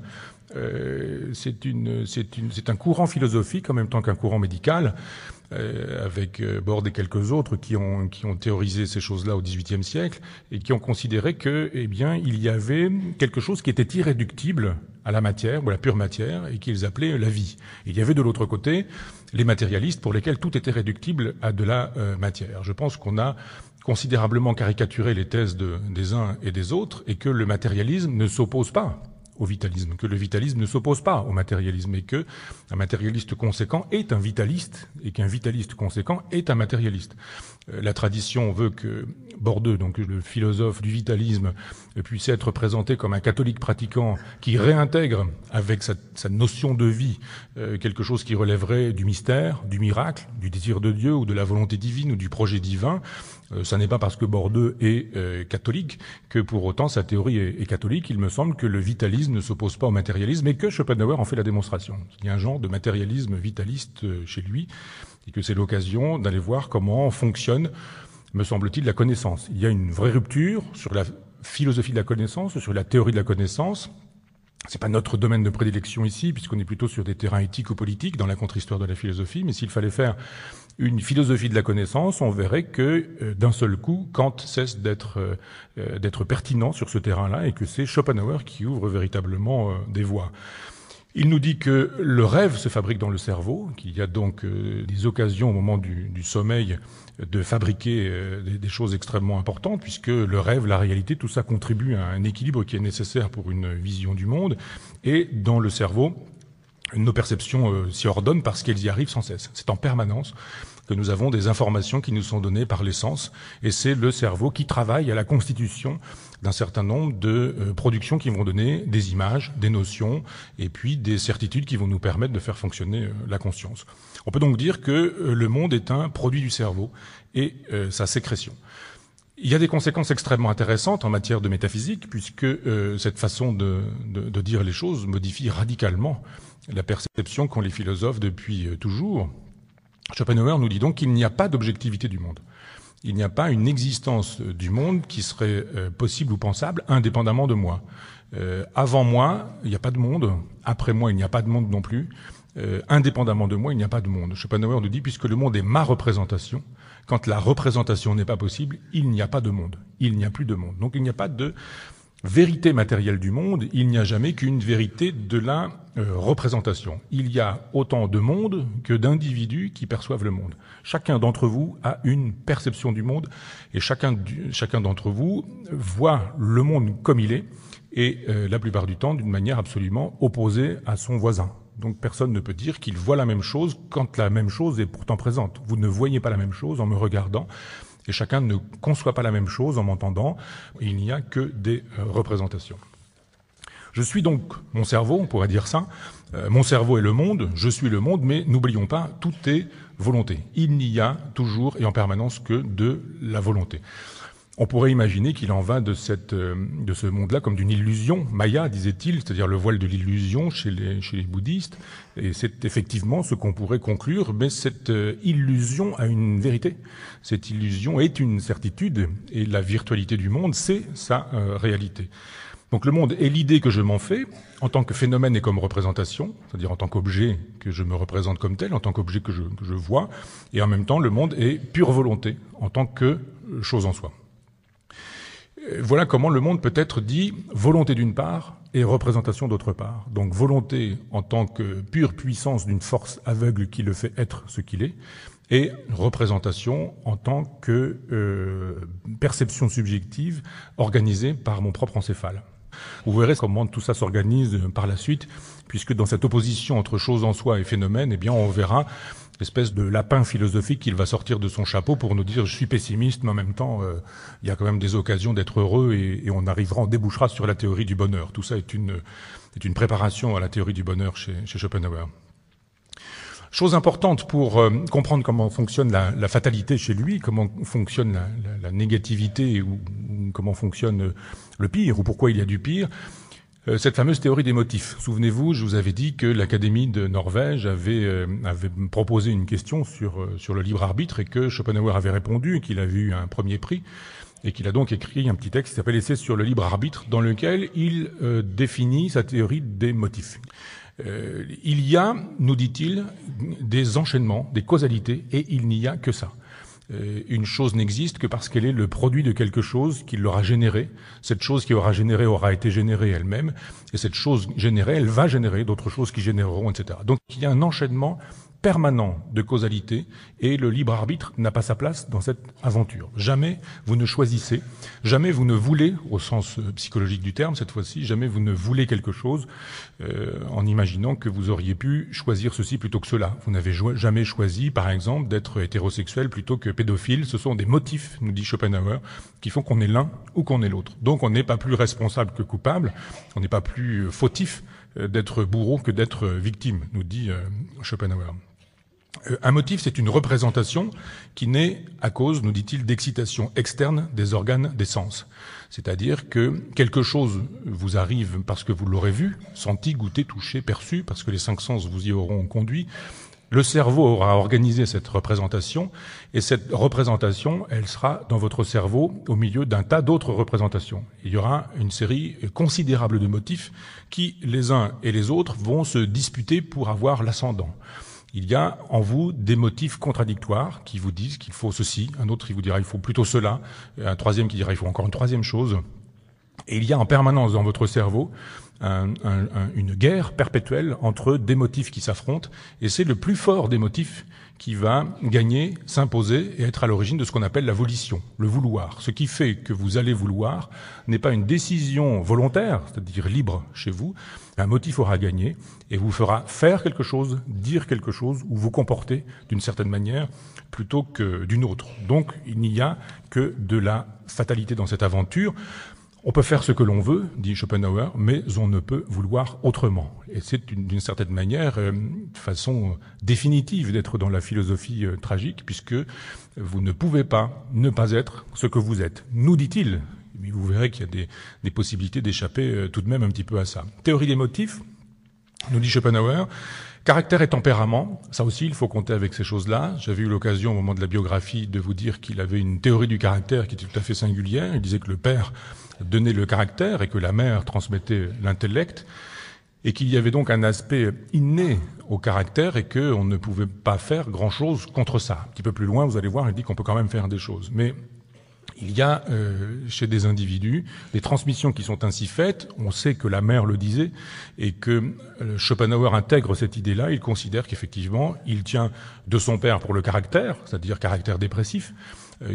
euh, c'est un courant philosophique en même temps qu'un courant médical euh, avec euh, bord et quelques autres qui ont, qui ont théorisé ces choses-là au XVIIIe siècle et qui ont considéré que, eh bien, il y avait quelque chose qui était irréductible à la matière ou à la pure matière et qu'ils appelaient la vie. il y avait de l'autre côté les matérialistes pour lesquels tout était réductible à de la euh, matière. Je pense qu'on a considérablement caricaturé les thèses des uns et des autres et que le matérialisme ne s'oppose pas au vitalisme, que le vitalisme ne s'oppose pas au matérialisme et que un matérialiste conséquent est un vitaliste et qu'un vitaliste conséquent est un matérialiste. Euh, la tradition veut que Bordeaux, donc le philosophe du vitalisme, puisse être présenté comme un catholique pratiquant qui réintègre avec sa, notion de vie euh, quelque chose qui relèverait du mystère, du miracle, du désir de Dieu ou de la volonté divine ou du projet divin, ce euh, n'est pas parce que Bordeaux est euh, catholique que pour autant sa théorie est, catholique. Il me semble que le vitalisme ne s'oppose pas au matérialisme et que Schopenhauer en fait la démonstration. Il y a un genre de matérialisme vitaliste euh, chez lui et que c'est l'occasion d'aller voir comment fonctionne, me semble-t-il, la connaissance. Il y a une vraie rupture sur la philosophie de la connaissance, sur la théorie de la connaissance, c'est pas notre domaine de prédilection ici, puisqu'on est plutôt sur des terrains éthiques ou politiques dans la contre-histoire de la philosophie, mais s'il fallait faire une philosophie de la connaissance, on verrait que euh, d'un seul coup, Kant cesse d'être euh, euh, d'être pertinent sur ce terrain-là et que c'est Schopenhauer qui ouvre véritablement des voies. Il nous dit que le rêve se fabrique dans le cerveau, qu'il y a donc euh, des occasions au moment du, sommeil de fabriquer euh, des, choses extrêmement importantes, puisque le rêve, la réalité, tout ça contribue à un équilibre qui est nécessaire pour une vision du monde. Et dans le cerveau, nos perceptions euh, s'y ordonnent parce qu'elles y arrivent sans cesse. C'est en permanence que nous avons des informations qui nous sont données par les sens, et c'est le cerveau qui travaille à la constitution d'un certain nombre de euh, productions qui vont donner des images, des notions et puis des certitudes qui vont nous permettre de faire fonctionner euh, la conscience. On peut donc dire que euh, le monde est un produit du cerveau et sa sécrétion. Il y a des conséquences extrêmement intéressantes en matière de métaphysique, puisque cette façon de, dire les choses modifie radicalement la perception qu'ont les philosophes depuis toujours. Schopenhauer nous dit donc qu'il n'y a pas d'objectivité du monde il n'y a pas une existence euh, du monde qui serait euh, possible ou pensable indépendamment de moi. Euh, avant moi, il n'y a pas de monde. Après moi, il n'y a pas de monde non plus. indépendamment de moi, il n'y a pas de monde. Schopenhauer nous dit, puisque le monde est ma représentation, quand la représentation n'est pas possible, il n'y a pas de monde. Il n'y a plus de monde. Donc il n'y a pas de vérité matérielle du monde, il n'y a jamais qu'une vérité de la euh, représentation. Il y a autant de monde que d'individus qui perçoivent le monde. Chacun d'entre vous a une perception du monde et chacun, d'entre vous voit le monde comme il est et euh, la plupart du temps d'une manière absolument opposée à son voisin. Donc personne ne peut dire qu'il voit la même chose quand la même chose est pourtant présente. Vous ne voyez pas la même chose en me regardant et chacun ne conçoit pas la même chose en m'entendant. Il n'y a que des euh, représentations. Je suis donc mon cerveau, on pourrait dire ça. Euh, mon cerveau est le monde, je suis le monde, mais n'oublions pas, tout est volonté. Il n'y a toujours et en permanence que de la volonté. On pourrait imaginer qu'il en va de, cette, euh, de ce monde-là comme d'une illusion, Maya, disait-il, c'est-à-dire le voile de l'illusion chez les, chez les bouddhistes. Et c'est effectivement ce qu'on pourrait conclure, mais cette euh, illusion a une vérité. Cette illusion est une certitude, et la virtualité du monde, c'est sa euh, réalité. Donc le monde est l'idée que je m'en fais en tant que phénomène et comme représentation, c'est-à-dire en tant qu'objet que je me représente comme tel, en tant qu'objet que je vois, et en même temps le monde est pure volonté en tant que chose en soi. Voilà comment le monde peut être dit volonté d'une part et représentation d'autre part. Donc volonté en tant que pure puissance d'une force aveugle qui le fait être ce qu'il est, et représentation en tant que euh, perception subjective organisée par mon propre encéphale. Vous verrez comment tout ça s'organise par la suite, puisque dans cette opposition entre choses en soi et phénomène, eh bien, on verra espèce de lapin philosophique qu'il va sortir de son chapeau pour nous dire je suis pessimiste, mais en même temps, euh, il y a quand même des occasions d'être heureux et, on arrivera, on débouchera sur la théorie du bonheur. Tout ça est une, une préparation à la théorie du bonheur chez, chez Schopenhauer. Chose importante pour euh, comprendre comment fonctionne la, fatalité chez lui, comment fonctionne la, négativité ou, comment fonctionne le pire ou pourquoi il y a du pire, euh, cette fameuse théorie des motifs. Souvenez-vous, je vous avais dit que l'Académie de Norvège avait, euh, proposé une question sur, euh, sur le libre arbitre et que Schopenhauer avait répondu, qu'il a eu un premier prix et qu'il a donc écrit un petit texte qui s'appelle Essai sur le libre arbitre, dans lequel il définit sa théorie des motifs. il y a, nous dit-il, des enchaînements, des causalités, et il n'y a que ça. Euh, une chose n'existe que parce qu'elle est le produit de quelque chose qui l'aura généré. Cette chose qui aura généré aura été générée elle-même, et cette chose générée, elle va générer d'autres choses qui généreront, etc. Donc il y a un enchaînement permanent de causalité et le libre arbitre n'a pas sa place dans cette aventure. Jamais vous ne choisissez, jamais vous ne voulez, au sens euh, psychologique du terme cette fois-ci, jamais vous ne voulez quelque chose euh, en imaginant que vous auriez pu choisir ceci plutôt que cela. Vous n'avez jamais choisi, par exemple, d'être hétérosexuel plutôt que pédophile. Ce sont des motifs, nous dit Schopenhauer, qui font qu'on est l'un ou qu'on est l'autre. Donc on n'est pas plus responsable que coupable, on n'est pas plus fautif euh, d'être bourreau que d'être victime, nous dit Schopenhauer. Euh, un motif, c'est une représentation qui naît à cause, nous dit-il, d'excitation externe des organes des sens. C'est-à-dire que quelque chose vous arrive parce que vous l'aurez vu, senti, goûté, touché, perçu, parce que les cinq sens vous y auront conduit. Le cerveau aura organisé cette représentation, et cette représentation, elle sera dans votre cerveau au milieu d'un tas d'autres représentations. Il y aura une série considérable de motifs qui, les uns et les autres, vont se disputer pour avoir l'ascendant il y a en vous des motifs contradictoires qui vous disent qu'il faut ceci, un autre qui vous dira il faut plutôt cela, un troisième qui dira il faut encore une troisième chose. Et il y a en permanence dans votre cerveau une guerre perpétuelle entre des motifs qui s'affrontent, et c'est le plus fort des motifs qui va gagner, s'imposer et être à l'origine de ce qu'on appelle la volition, le vouloir. Ce qui fait que vous allez vouloir n'est pas une décision volontaire, c'est-à-dire libre chez vous, un motif aura gagné et vous fera faire quelque chose, dire quelque chose ou vous comporter d'une certaine manière plutôt que d'une autre. Donc il n'y a que de la fatalité dans cette aventure. On peut faire ce que l'on veut, dit Schopenhauer, mais on ne peut vouloir autrement. Et c'est d'une certaine manière de euh, façon définitive d'être dans la philosophie euh, tragique, puisque vous ne pouvez pas ne pas être ce que vous êtes. Nous dit-il, mais vous verrez qu'il y a des, des possibilités d'échapper euh, tout de même un petit peu à ça. Théorie des motifs, nous dit Schopenhauer, Caractère et tempérament, ça aussi, il faut compter avec ces choses-là. J'avais eu l'occasion, au moment de la biographie, de vous dire qu'il avait une théorie du caractère qui était tout à fait singulière. Il disait que le père donnait le caractère et que la mère transmettait l'intellect, et qu'il y avait donc un aspect inné au caractère et qu'on ne pouvait pas faire grand-chose contre ça. Un petit peu plus loin, vous allez voir, il dit qu'on peut quand même faire des choses. Mais il y a euh, chez des individus des transmissions qui sont ainsi faites. On sait que la mère le disait et que euh, Schopenhauer intègre cette idée-là. Il considère qu'effectivement, il tient de son père pour le caractère, c'est-à-dire caractère dépressif, euh,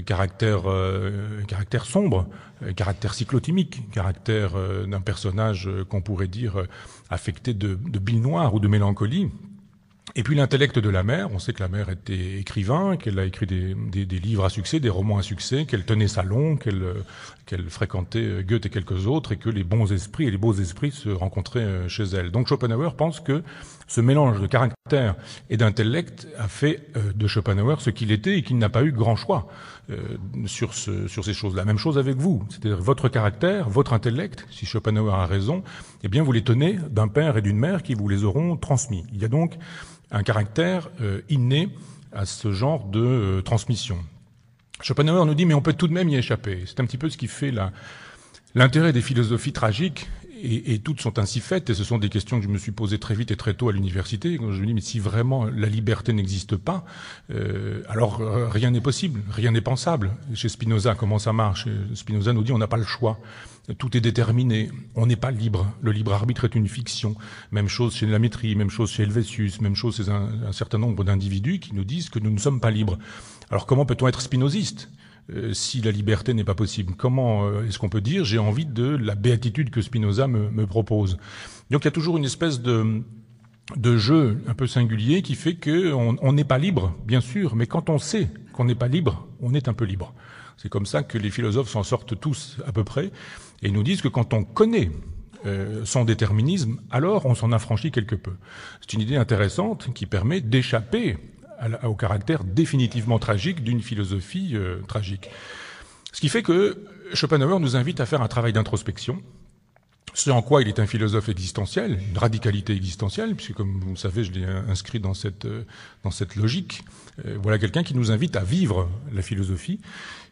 euh, caractère, sombre, euh, caractère cyclotimique, caractère d'un personnage qu'on pourrait dire affecté de, de bile noire ou de mélancolie. Et puis l'intellect de la mère, on sait que la mère était écrivain, qu'elle a écrit des, livres à succès, des romans à succès, qu'elle tenait salon, qu'elle qu'elle fréquentait Goethe et quelques autres, et que les bons esprits et les beaux esprits se rencontraient chez elle. Donc Schopenhauer pense que ce mélange de caractère et d'intellect a fait euh, de Schopenhauer ce qu'il était et qu'il n'a pas eu grand choix euh, sur, ces choses. La même chose avec vous, c'est-à-dire votre caractère, votre intellect, si Schopenhauer a raison, eh bien vous les tenez d'un père et d'une mère qui vous les auront transmis. Il y a donc un caractère euh, inné à ce genre de transmission. Schopenhauer nous dit mais on peut tout de même y échapper. C'est un petit peu ce qui fait l'intérêt des philosophies tragiques et, toutes sont ainsi faites, et ce sont des questions que je me suis posées très vite et très tôt à l'université. Je me dis, mais si vraiment la liberté n'existe pas, euh, alors euh, rien n'est possible, rien n'est pensable. Chez Spinoza, comment ça marche Spinoza nous dit, on n'a pas le choix. Tout est déterminé, on n'est pas libre. Le libre arbitre est une fiction. Même chose chez Lamétrie, même chose chez Helvétius, même chose chez un, un certain nombre d'individus qui nous disent que nous ne sommes pas libres. Alors comment peut-on être spinoziste euh, si la liberté n'est pas possible Comment euh, est-ce qu'on peut dire j'ai envie de la béatitude que Spinoza me, propose Donc il y a toujours une espèce de, jeu un peu singulier qui fait qu'on n'est pas libre, bien sûr, mais quand on sait qu'on n'est pas libre, on est un peu libre. C'est comme ça que les philosophes s'en sortent tous à peu près, et nous disent que quand on connaît euh, son déterminisme, alors on s'en affranchit quelque peu. C'est une idée intéressante qui permet d'échapper au caractère définitivement tragique d'une philosophie euh, tragique. Ce qui fait que Schopenhauer nous invite à faire un travail d'introspection, ce en quoi il est un philosophe existentiel, une radicalité existentielle, puisque comme vous le savez, je l'ai inscrit dans cette, euh, logique. Euh, voilà quelqu'un qui nous invite à vivre la philosophie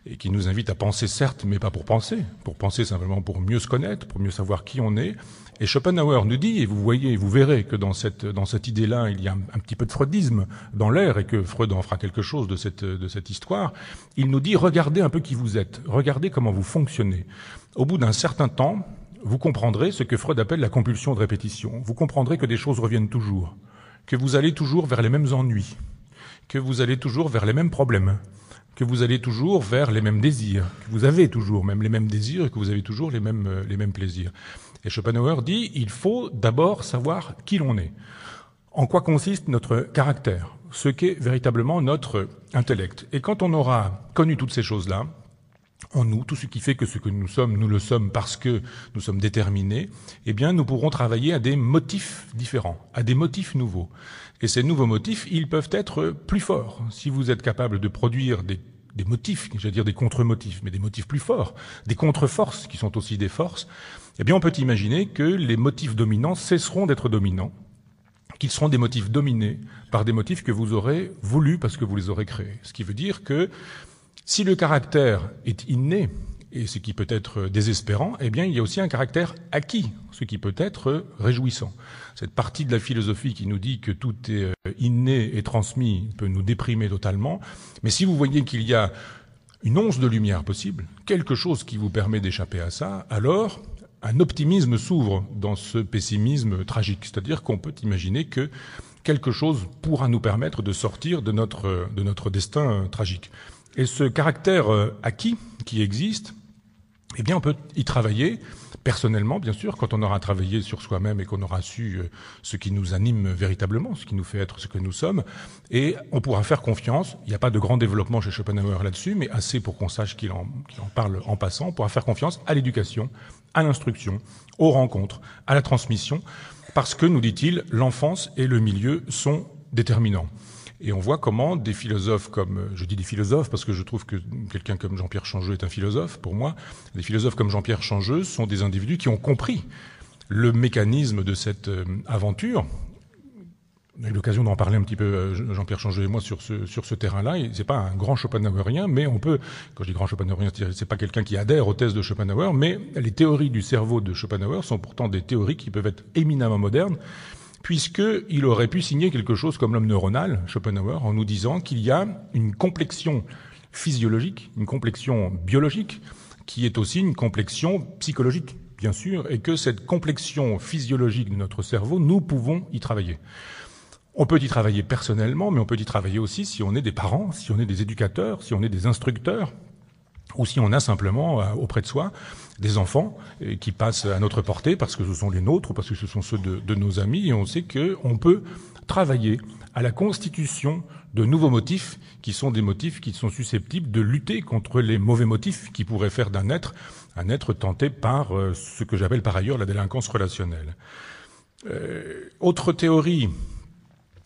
et qui nous invite à penser certes, mais pas pour penser, pour penser simplement pour mieux se connaître, pour mieux savoir qui on est, et Schopenhauer nous dit, et vous voyez, vous verrez que dans cette, dans cette idée-là, il y a un, petit peu de freudisme dans l'air et que Freud en fera quelque chose de cette, de cette histoire. Il nous dit, regardez un peu qui vous êtes, regardez comment vous fonctionnez. Au bout d'un certain temps, vous comprendrez ce que Freud appelle la compulsion de répétition. Vous comprendrez que des choses reviennent toujours, que vous allez toujours vers les mêmes ennuis, que vous allez toujours vers les mêmes problèmes, que vous allez toujours vers les mêmes désirs, que vous avez toujours même les mêmes désirs et que vous avez toujours les mêmes, euh, les mêmes plaisirs. Et Schopenhauer dit, il faut d'abord savoir qui l'on est, en quoi consiste notre caractère, ce qu'est véritablement notre intellect. Et quand on aura connu toutes ces choses-là, en nous, tout ce qui fait que ce que nous sommes, nous le sommes parce que nous sommes déterminés, eh bien, nous pourrons travailler à des motifs différents, à des motifs nouveaux. Et ces nouveaux motifs, ils peuvent être plus forts. Si vous êtes capable de produire des, motifs, j'allais dire des contre-motifs, mais des motifs plus forts, des contre-forces qui sont aussi des forces, eh bien on peut imaginer que les motifs dominants cesseront d'être dominants, qu'ils seront des motifs dominés par des motifs que vous aurez voulu parce que vous les aurez créés. Ce qui veut dire que si le caractère est inné, et ce qui peut être désespérant, eh bien, il y a aussi un caractère acquis, ce qui peut être réjouissant. Cette partie de la philosophie qui nous dit que tout est euh, inné et transmis peut nous déprimer totalement, mais si vous voyez qu'il y a une once de lumière possible, quelque chose qui vous permet d'échapper à ça, alors un optimisme s'ouvre dans ce pessimisme tragique. C'est-à-dire qu'on peut imaginer que quelque chose pourra nous permettre de sortir de notre, de notre destin tragique. Et ce caractère euh, acquis qui existe, eh bien, on peut y travailler personnellement, bien sûr, quand on aura travaillé sur soi-même et qu'on aura su euh, ce qui nous anime véritablement, ce qui nous fait être ce que nous sommes, et on pourra faire confiance. Il n'y a pas de grand développement chez Schopenhauer là-dessus, mais assez pour qu'on sache qu'il en, parle en passant. On pourra faire confiance à l'éducation, à l'instruction, aux rencontres, à la transmission, parce que, nous dit-il, l'enfance et le milieu sont déterminants. Et on voit comment des philosophes comme, euh, je dis des philosophes parce que je trouve que quelqu'un comme Jean-Pierre Changeux est un philosophe pour moi, des philosophes comme Jean-Pierre Changeux sont des individus qui ont compris le mécanisme de cette euh, aventure. On a eu l'occasion d'en parler un petit peu, euh, Jean-Pierre Changeux et moi, sur ce, terrain-là. n'est pas un grand Schopenhauerien, mais on peut, quand je dis grand Schopenhauerien, c'est pas quelqu'un qui adhère aux thèses de Schopenhauer, mais les théories du cerveau de Schopenhauer sont pourtant des théories qui peuvent être éminemment modernes puisqu'il aurait pu signer quelque chose comme l'homme neuronal, Schopenhauer, en nous disant qu'il y a une complexion physiologique, une complexion biologique, qui est aussi une complexion psychologique, bien sûr, et que cette complexion physiologique de notre cerveau, nous pouvons y travailler. On peut y travailler personnellement, mais on peut y travailler aussi si on est des parents, si on est des éducateurs, si on est des instructeurs, ou si on a simplement euh, auprès de soi des enfants euh, qui passent à notre portée parce que ce sont les nôtres, parce que ce sont ceux de, nos amis, et on sait qu'on peut travailler à la constitution de nouveaux motifs qui sont des motifs qui sont susceptibles de lutter contre les mauvais motifs qui pourraient faire d'un être un être tenté par euh, ce que j'appelle par ailleurs la délinquance relationnelle. Euh, autre théorie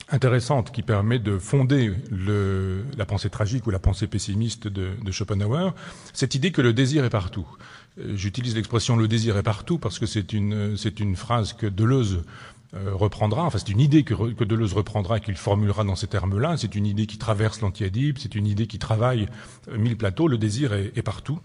intéressante qui permet de fonder la pensée tragique ou la pensée pessimiste de, de Schopenhauer, cette idée que le désir est partout. Euh, j'utilise l'expression le désir est partout parce que c'est une, euh, c'est une phrase que Deleuze euh, reprendra, enfin c'est une idée que, Deleuze reprendra et qu'il formulera dans ces termes-là, c'est une idée qui traverse l'antiadipe, c'est une idée qui travaille mille plateaux, le désir est partout,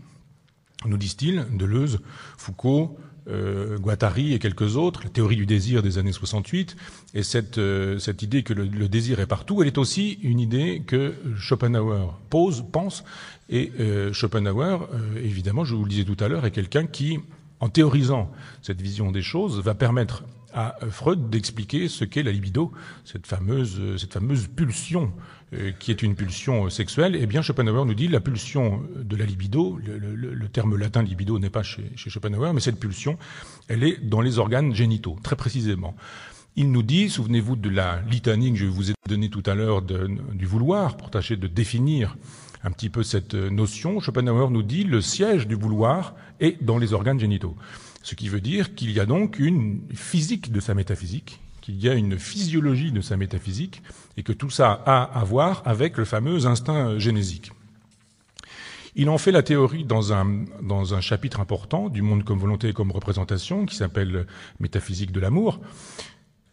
nous disent-ils, Deleuze, Foucault, euh, Guattari et quelques autres, la théorie du désir des années 68, et euh, cette, idée que le, désir est partout, elle est aussi une idée que Schopenhauer pose, pense, et euh, Schopenhauer, évidemment, je vous le disais tout à l'heure, est quelqu'un qui, en théorisant cette vision des choses, va permettre à Freud d'expliquer ce qu'est la libido, cette fameuse, cette fameuse pulsion euh, qui est une pulsion euh, sexuelle, eh bien Schopenhauer nous dit la pulsion euh, de la libido, le, terme latin libido n'est pas chez, chez Schopenhauer, mais cette pulsion, elle est dans les organes génitaux, très précisément. Il nous dit, souvenez-vous de la litanie que je vous ai donnée tout à l'heure du vouloir, pour tâcher de définir un petit peu cette notion, Schopenhauer nous dit le siège du vouloir est dans les organes génitaux. Ce qui veut dire qu'il y a donc une physique de sa métaphysique, qu'il y a une physiologie de sa métaphysique et que tout ça a à voir avec le fameux instinct génésique. Il en fait la théorie dans un, dans un chapitre important du monde comme volonté et comme représentation qui s'appelle Métaphysique de l'amour.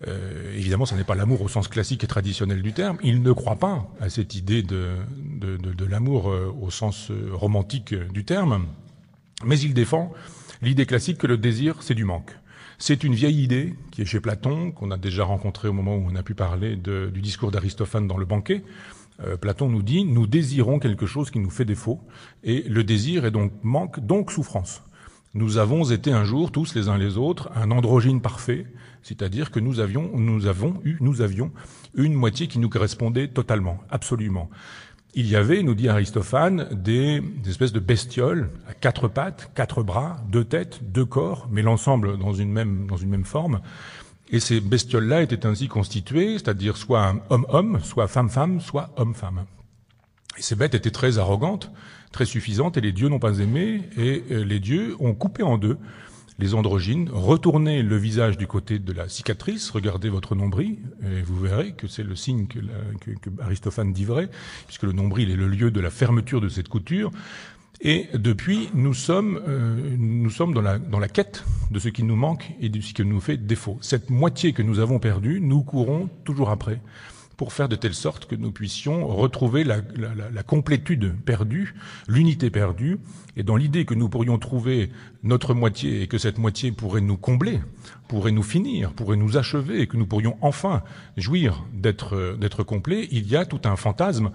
Euh, évidemment, ce n'est pas l'amour au sens classique et traditionnel du terme. Il ne croit pas à cette idée de, de l'amour euh, au sens euh, romantique du terme, mais il défend l'idée classique que le désir, c'est du manque. C'est une vieille idée qui est chez Platon, qu'on a déjà rencontrée au moment où on a pu parler du discours d'Aristophane dans le banquet. Euh, Platon nous dit, nous désirons quelque chose qui nous fait défaut, et le désir est donc manque, donc souffrance. Nous avons été un jour, tous les uns les autres, un androgyne parfait, c'est-à-dire que nous avions, nous avons eu, nous avions une moitié qui nous correspondait totalement, absolument il y avait, nous dit Aristophane, des, espèces de bestioles à quatre pattes, quatre bras, deux têtes, deux corps, mais l'ensemble dans une même, dans une même forme. Et ces bestioles-là étaient ainsi constituées, c'est-à-dire soit homme-homme, soit femme-femme, soit homme-femme. Et ces bêtes étaient très arrogantes, très suffisantes, et les dieux n'ont pas aimé, et euh, les dieux ont coupé en deux les androgynes, retournez le visage du côté de la cicatrice, regardez votre nombril, et vous verrez que c'est le signe que, Aristophane dit vrai, puisque le nombril est le lieu de la fermeture de cette couture. Et depuis, nous sommes, euh, nous sommes dans, la, dans la quête de ce qui nous manque et de ce qui nous fait défaut. Cette moitié que nous avons perdue, nous courons toujours après pour faire de telle sorte que nous puissions retrouver la, complétude perdue, l'unité perdue, et dans l'idée que nous pourrions trouver notre moitié et que cette moitié pourrait nous combler, pourrait nous finir, pourrait nous achever, et que nous pourrions enfin jouir d'être d'être complet, il y a tout un fantasme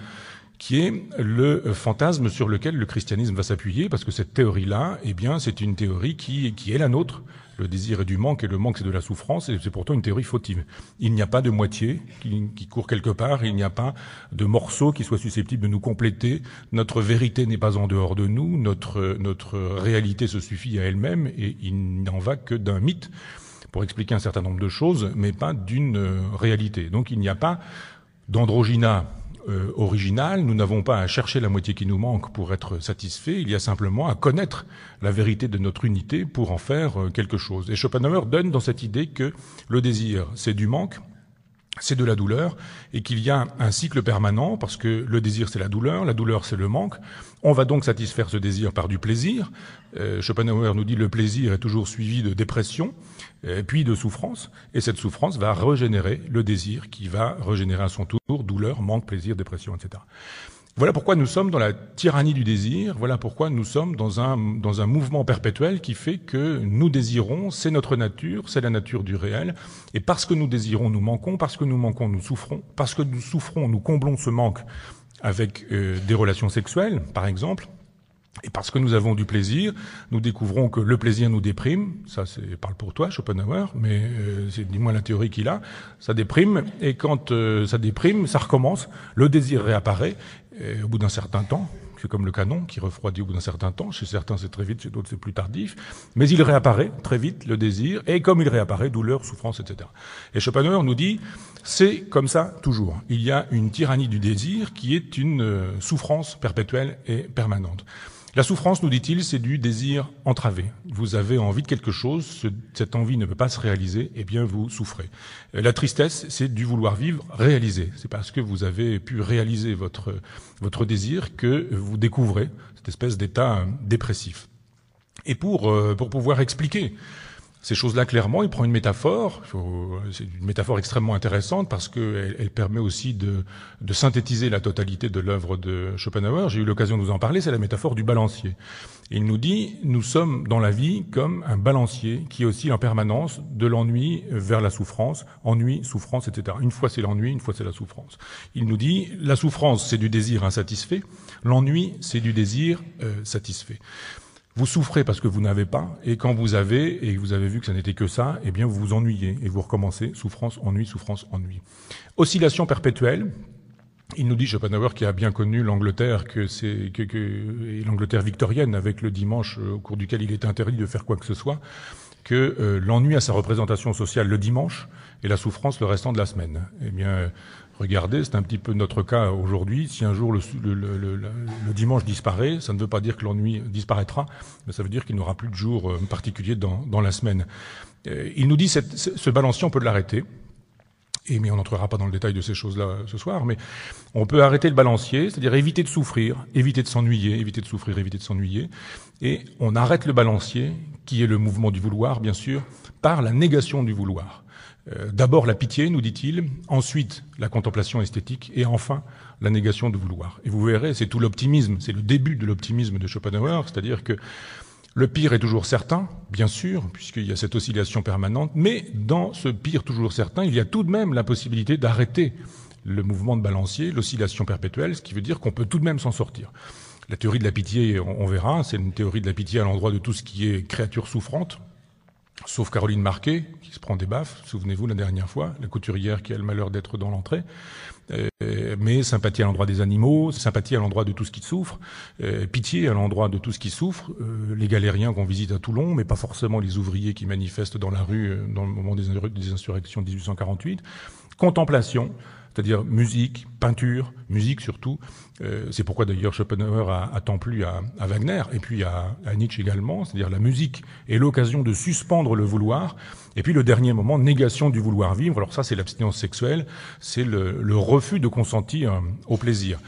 qui est le fantasme sur lequel le christianisme va s'appuyer, parce que cette théorie-là, eh bien, c'est une théorie qui, qui est la nôtre, le désir est du manque et le manque c'est de la souffrance et c'est pourtant une théorie fautive. Il n'y a pas de moitié qui, qui court quelque part, il n'y a pas de morceau qui soit susceptible de nous compléter. Notre vérité n'est pas en dehors de nous, notre, notre réalité se suffit à elle-même et il n'en va que d'un mythe pour expliquer un certain nombre de choses, mais pas d'une réalité. Donc il n'y a pas d'androgyna euh, original. nous n'avons pas à chercher la moitié qui nous manque pour être satisfait, il y a simplement à connaître la vérité de notre unité pour en faire euh, quelque chose. Et Schopenhauer donne dans cette idée que le désir, c'est du manque, c'est de la douleur, et qu'il y a un cycle permanent, parce que le désir c'est la douleur, la douleur c'est le manque. On va donc satisfaire ce désir par du plaisir. Euh, Schopenhauer nous dit le plaisir est toujours suivi de dépression. Euh, puis de souffrance. Et cette souffrance va régénérer le désir qui va régénérer à son tour douleur, manque, plaisir, dépression, etc. Voilà pourquoi nous sommes dans la tyrannie du désir, voilà pourquoi nous sommes dans un, dans un mouvement perpétuel qui fait que nous désirons, c'est notre nature, c'est la nature du réel, et parce que nous désirons, nous manquons, parce que nous manquons, nous souffrons, parce que nous souffrons, nous comblons ce manque avec euh, des relations sexuelles, par exemple, et parce que nous avons du plaisir, nous découvrons que le plaisir nous déprime. Ça, c'est parle pour toi, Schopenhauer, mais euh, c'est dis-moi la théorie qu'il a. Ça déprime, et quand euh, ça déprime, ça recommence. Le désir réapparaît au bout d'un certain temps. C'est comme le canon qui refroidit au bout d'un certain temps. Chez certains, c'est très vite, chez d'autres, c'est plus tardif. Mais il réapparaît très vite, le désir. Et comme il réapparaît, douleur, souffrance, etc. Et Schopenhauer nous dit, c'est comme ça toujours. Il y a une tyrannie du désir qui est une euh, souffrance perpétuelle et permanente. La souffrance, nous dit-il, c'est du désir entravé. Vous avez envie de quelque chose, cette envie ne peut pas se réaliser, et eh bien vous souffrez. Euh, la tristesse, c'est du vouloir vivre réalisé. C'est parce que vous avez pu réaliser votre, votre désir que vous découvrez cette espèce d'état hein, dépressif. Et pour, euh, pour pouvoir expliquer ces choses-là clairement. Il prend une métaphore, c'est une métaphore extrêmement intéressante parce qu'elle elle permet aussi de, synthétiser la totalité de l'œuvre de Schopenhauer. J'ai eu l'occasion de vous en parler, c'est la métaphore du balancier. il nous dit, nous sommes dans la vie comme un balancier qui oscille en permanence de l'ennui vers la souffrance, ennui, souffrance, etc. Une fois c'est l'ennui, une fois c'est la souffrance. Il nous dit, la souffrance c'est du désir insatisfait, l'ennui c'est du désir euh, satisfait. Vous souffrez parce que vous n'avez pas, et quand vous avez, et vous avez vu que ça n'était que ça, eh bien vous vous ennuyez, et vous recommencez, souffrance, ennui, souffrance, ennui. Oscillation perpétuelle, il nous dit Schopenhauer qui a bien connu l'Angleterre que c'est que, que l'Angleterre victorienne avec le dimanche euh, au cours duquel il est interdit de faire quoi que ce soit que euh, l'ennui a sa représentation sociale le dimanche et la souffrance le restant de la semaine. Eh bien, regardez, c'est un petit peu notre cas aujourd'hui. Si un jour le, dimanche disparaît, ça ne veut pas dire que l'ennui disparaîtra, mais ça veut dire qu'il n'y aura plus de jour euh, particulier dans, la semaine. Euh, il nous dit ce balancier, on peut l'arrêter. Et, mais on n'entrera pas dans le détail de ces choses-là euh, ce soir, mais on peut arrêter le balancier, c'est-à-dire éviter de souffrir, éviter de s'ennuyer, éviter de souffrir, éviter de s'ennuyer, et on arrête le balancier, qui est le mouvement du vouloir, bien sûr, par la négation du vouloir. Euh, d'abord la pitié, nous dit-il, ensuite la contemplation esthétique, et enfin la négation du vouloir. Et vous verrez, c'est tout l'optimisme, c'est le début de l'optimisme de Schopenhauer, c'est-à-dire que le pire est toujours certain, bien sûr, puisqu'il y a cette oscillation permanente, mais dans ce pire toujours certain, il y a tout de même la possibilité d'arrêter le mouvement de balancier, l'oscillation perpétuelle, ce qui veut dire qu'on peut tout de même s'en sortir. La théorie de la pitié, on verra, c'est une théorie de la pitié à l'endroit de tout ce qui est créature souffrante, sauf Caroline Marquet, qui se prend des baffes, souvenez-vous la dernière fois, la couturière qui a le malheur d'être dans l'entrée. Euh, mais sympathie à l'endroit des animaux, sympathie à l'endroit de tout ce qui souffre, euh, pitié à l'endroit de tout ce qui souffre, euh, les galériens qu'on visite à Toulon, mais pas forcément les ouvriers qui manifestent dans la rue dans le moment des, des insurrections de 1848, contemplation, c'est-à-dire musique, peinture, musique surtout. Euh, c'est pourquoi d'ailleurs Schopenhauer a, tant plu à, Wagner et puis à, Nietzsche également, c'est-à-dire la musique est l'occasion de suspendre le vouloir. Et puis le dernier moment, négation du vouloir vivre. Alors ça, c'est l'abstinence sexuelle, c'est le, le, refus de consentir euh, au plaisir.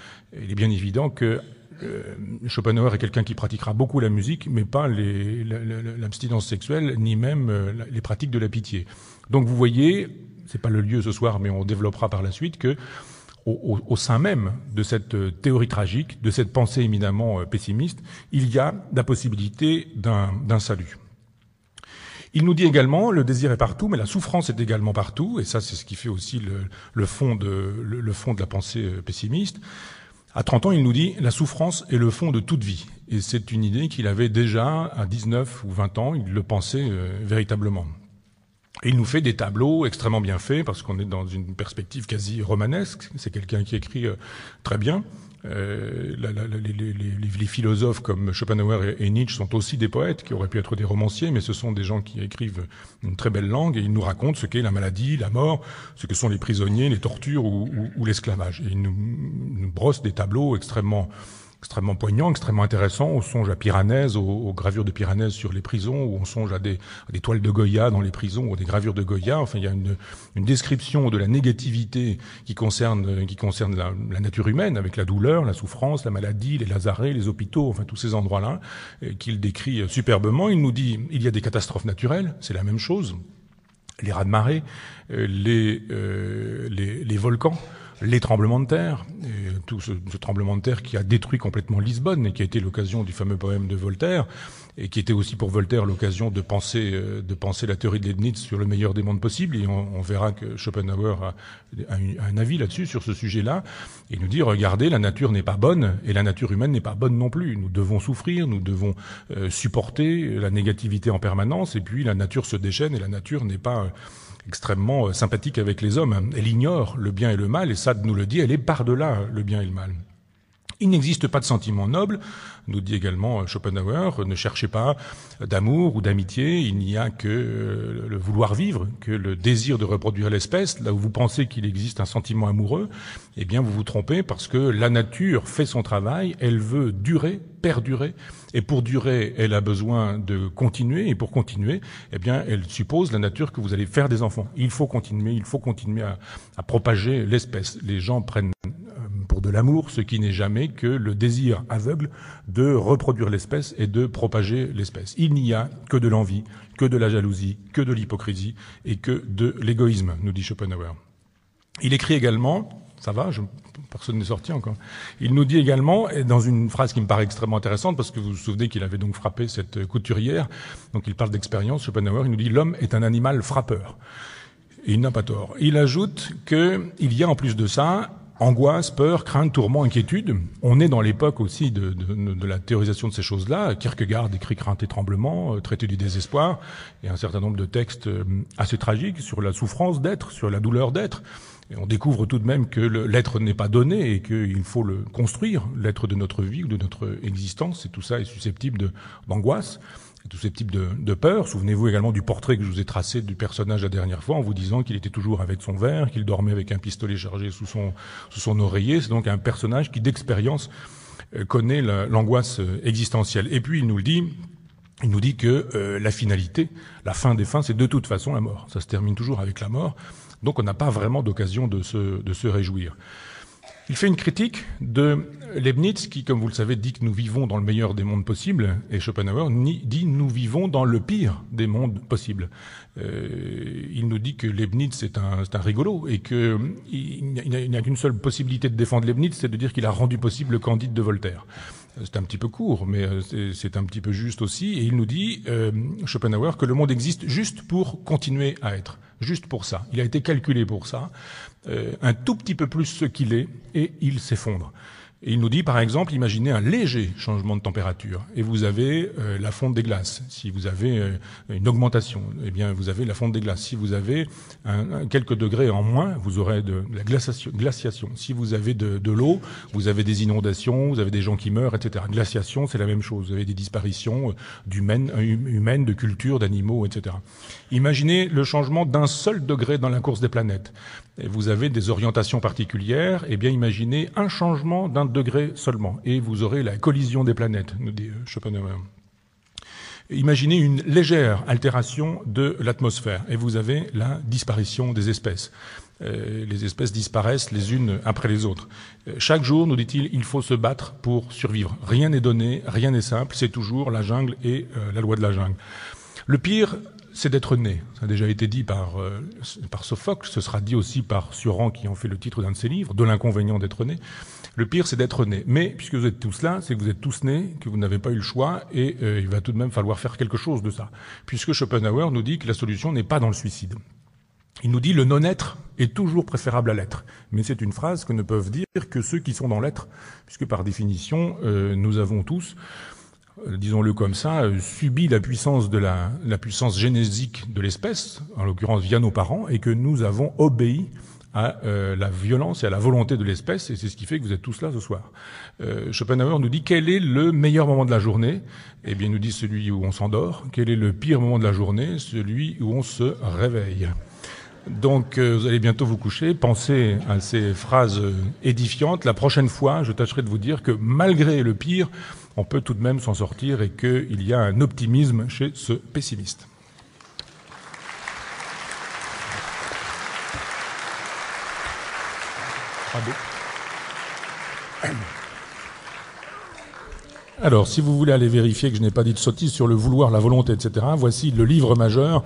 Il est bien évident que euh, Schopenhauer est quelqu'un qui pratiquera beaucoup la musique, mais pas l'abstinence sexuelle, ni même les pratiques de la pitié. Donc vous voyez, c'est pas le lieu ce soir, mais on développera par la suite que au, sein même de cette euh, théorie tragique, de cette pensée éminemment euh, pessimiste, il y a la possibilité d'un salut. Il nous dit également, le désir est partout, mais la souffrance est également partout, et ça c'est ce qui fait aussi le, fond de, le, fond de la pensée euh, pessimiste. À 30 ans, il nous dit, la souffrance est le fond de toute vie. Et c'est une idée qu'il avait déjà à 19 ou 20 ans, il le pensait véritablement il nous fait des tableaux extrêmement bien faits parce qu'on est dans une perspective quasi romanesque. C'est quelqu'un qui écrit euh, très bien. Euh, les, philosophes comme Schopenhauer et, Nietzsche sont aussi des poètes qui auraient pu être des romanciers, mais ce sont des gens qui écrivent une très belle langue et ils nous racontent ce qu'est la maladie, la mort, ce que sont les prisonniers, les tortures ou, ou, l'esclavage. Et ils nous brossent des tableaux extrêmement extrêmement poignant, extrêmement intéressant. On songe à Piranèse, aux, gravures de Piranèse sur les prisons, ou on songe à des, toiles de Goya dans les prisons, ou des gravures de Goya. Enfin, il y a une, description de la négativité qui concerne, qui concerne la, nature humaine, avec la douleur, la souffrance, la maladie, les lazarets, les hôpitaux, enfin tous ces endroits-là, euh, qu'il décrit euh, superbement. Il nous dit, il y a des catastrophes naturelles, c'est la même chose. Les rats de marée, euh, les, les, les volcans, les tremblements de terre, et tout ce, tremblement de terre qui a détruit complètement Lisbonne et qui a été l'occasion du fameux poème de Voltaire, et qui était aussi pour Voltaire l'occasion de penser, euh, de penser la théorie de Leibniz sur le meilleur des mondes possibles Et on, verra que Schopenhauer a, a, un avis là-dessus, sur ce sujet-là, et nous dit, regardez, la nature n'est pas bonne, et la nature humaine n'est pas bonne non plus. Nous devons souffrir, nous devons euh, supporter la négativité en permanence, et puis la nature se déchaîne, et la nature n'est pas... Euh, extrêmement euh, sympathique avec les hommes. Elle ignore le bien et le mal, et Sade nous le dit, elle est par-delà le bien et le mal. Il n'existe pas de sentiment noble, nous dit également euh, Schopenhauer, euh, ne cherchez pas euh, d'amour ou d'amitié, il n'y a que le vouloir vivre, que le désir de reproduire l'espèce. Là où vous pensez qu'il existe un sentiment amoureux, eh bien vous vous trompez parce que la nature fait son travail, elle veut durer, perdurer, et pour durer, elle a besoin de continuer, et pour continuer, eh bien elle suppose la nature que vous allez faire des enfants. Il faut continuer, il faut continuer à, à propager l'espèce. Les gens prennent pour de l'amour, ce qui n'est jamais que le désir aveugle de reproduire l'espèce et de propager l'espèce. Il n'y a que de l'envie, que de la jalousie, que de l'hypocrisie et que de l'égoïsme, nous dit Schopenhauer. Il écrit également, ça va, personne n'est sorti encore. Il nous dit également, dans une phrase qui me paraît extrêmement intéressante, parce que vous vous souvenez qu'il avait donc frappé cette couturière, donc il parle d'expérience, Schopenhauer, il nous dit l'homme est un animal frappeur. il n'a pas tort. Il ajoute qu'il y a en plus de ça Angoisse, peur, crainte, tourment, inquiétude. On est dans l'époque aussi de, la théorisation de ces choses-là. Kierkegaard écrit Crainte et tremblement, euh, traité du désespoir, et un certain nombre de textes euh, assez tragiques sur la souffrance d'être, sur la douleur d'être. Et on découvre tout de même que l'être n'est pas donné et qu'il faut le construire, l'être de notre vie ou de notre existence, et tout ça est susceptible d'angoisse. Tous ces de, de peur. Souvenez-vous également du portrait que je vous ai tracé du personnage la dernière fois en vous disant qu'il était toujours avec son verre, qu'il dormait avec un pistolet chargé sous son, sous son oreiller. C'est donc un personnage qui, d'expérience, euh, connaît l'angoisse euh, existentielle. Et puis il nous le dit, il nous dit que euh, la finalité, la fin des fins, c'est de toute façon la mort. Ça se termine toujours avec la mort. Donc on n'a pas vraiment d'occasion de se, de se réjouir. Il fait une critique de Leibniz qui, comme vous le savez, dit que nous vivons dans le meilleur des mondes possibles, et Schopenhauer dit nous vivons dans le pire des mondes possibles. Euh, il nous dit que Leibniz est un, c'est un rigolo et qu'il n'y a qu'une seule possibilité de défendre Leibniz, c'est de dire qu'il a rendu possible le Candide de Voltaire. Euh, c'est un petit peu court, mais euh, c'est un petit peu juste aussi. Et il nous dit, Schopenhauer, que le monde existe juste pour continuer à être, juste pour ça. Il a été calculé pour ça. Euh, un tout petit peu plus ce qu'il est, et il s'effondre. il nous dit, par exemple, imaginez un léger changement de température et vous avez euh, la fonte des glaces. Si vous avez euh, une augmentation, eh bien, vous avez la fonte des glaces. Si vous avez quelques degrés en moins, vous aurez de, la glaciation, glaciation, Si vous avez de, l'eau, vous avez des inondations, vous avez des gens qui meurent, etc. Glaciation, c'est la même chose. Vous avez des disparitions humaines, humaines de cultures, d'animaux, etc. Imaginez le changement d'un seul degré dans la course des planètes. Et vous avez des orientations particulières, et eh bien imaginez un changement d'un degré seulement, et vous aurez la collision des planètes, nous dit euh, Imaginez une légère altération de l'atmosphère, et vous avez la disparition des espèces euh, les espèces disparaissent les unes après les autres. Euh, chaque jour, nous dit-il, il faut se battre pour survivre. Rien n'est donné, rien n'est simple, c'est toujours la jungle et la loi de la jungle. Le pire c'est d'être né. Ça a déjà été dit par, euh, par Sophocle, ce sera dit aussi par Suran qui en fait le titre d'un de ses livres, de l'inconvénient d'être né. Le pire, c'est d'être né. Mais puisque vous êtes tous là, c'est que vous êtes tous nés, que vous n'avez pas eu le choix, et euh, il va tout de même falloir faire quelque chose de ça. Puisque Schopenhauer nous dit que la solution n'est pas dans le suicide. Il nous dit le non-être est toujours préférable à l'être. Mais c'est une phrase que ne peuvent dire que ceux qui sont dans l'être, puisque par définition, euh, nous avons tous euh, disons-le comme ça, euh, subit la puissance de la, puissance génésique de l'espèce, en l'occurrence via nos parents, et que nous avons obéi à euh, la violence et à la volonté de l'espèce, et c'est ce qui fait que vous êtes tous là ce soir. Euh, Schopenhauer nous dit quel est le meilleur moment de la journée Eh bien, il nous dit celui où on s'endort. Quel est le pire moment de la journée Celui où on se réveille. Donc, vous allez bientôt vous coucher. Pensez à ces phrases édifiantes. La prochaine fois, je tâcherai de vous dire que malgré le pire, on peut tout de même s'en sortir et qu'il y a un optimisme chez ce pessimiste. Alors, si vous voulez aller vérifier que je n'ai pas dit de sottise sur le vouloir, la volonté, etc., voici le livre majeur,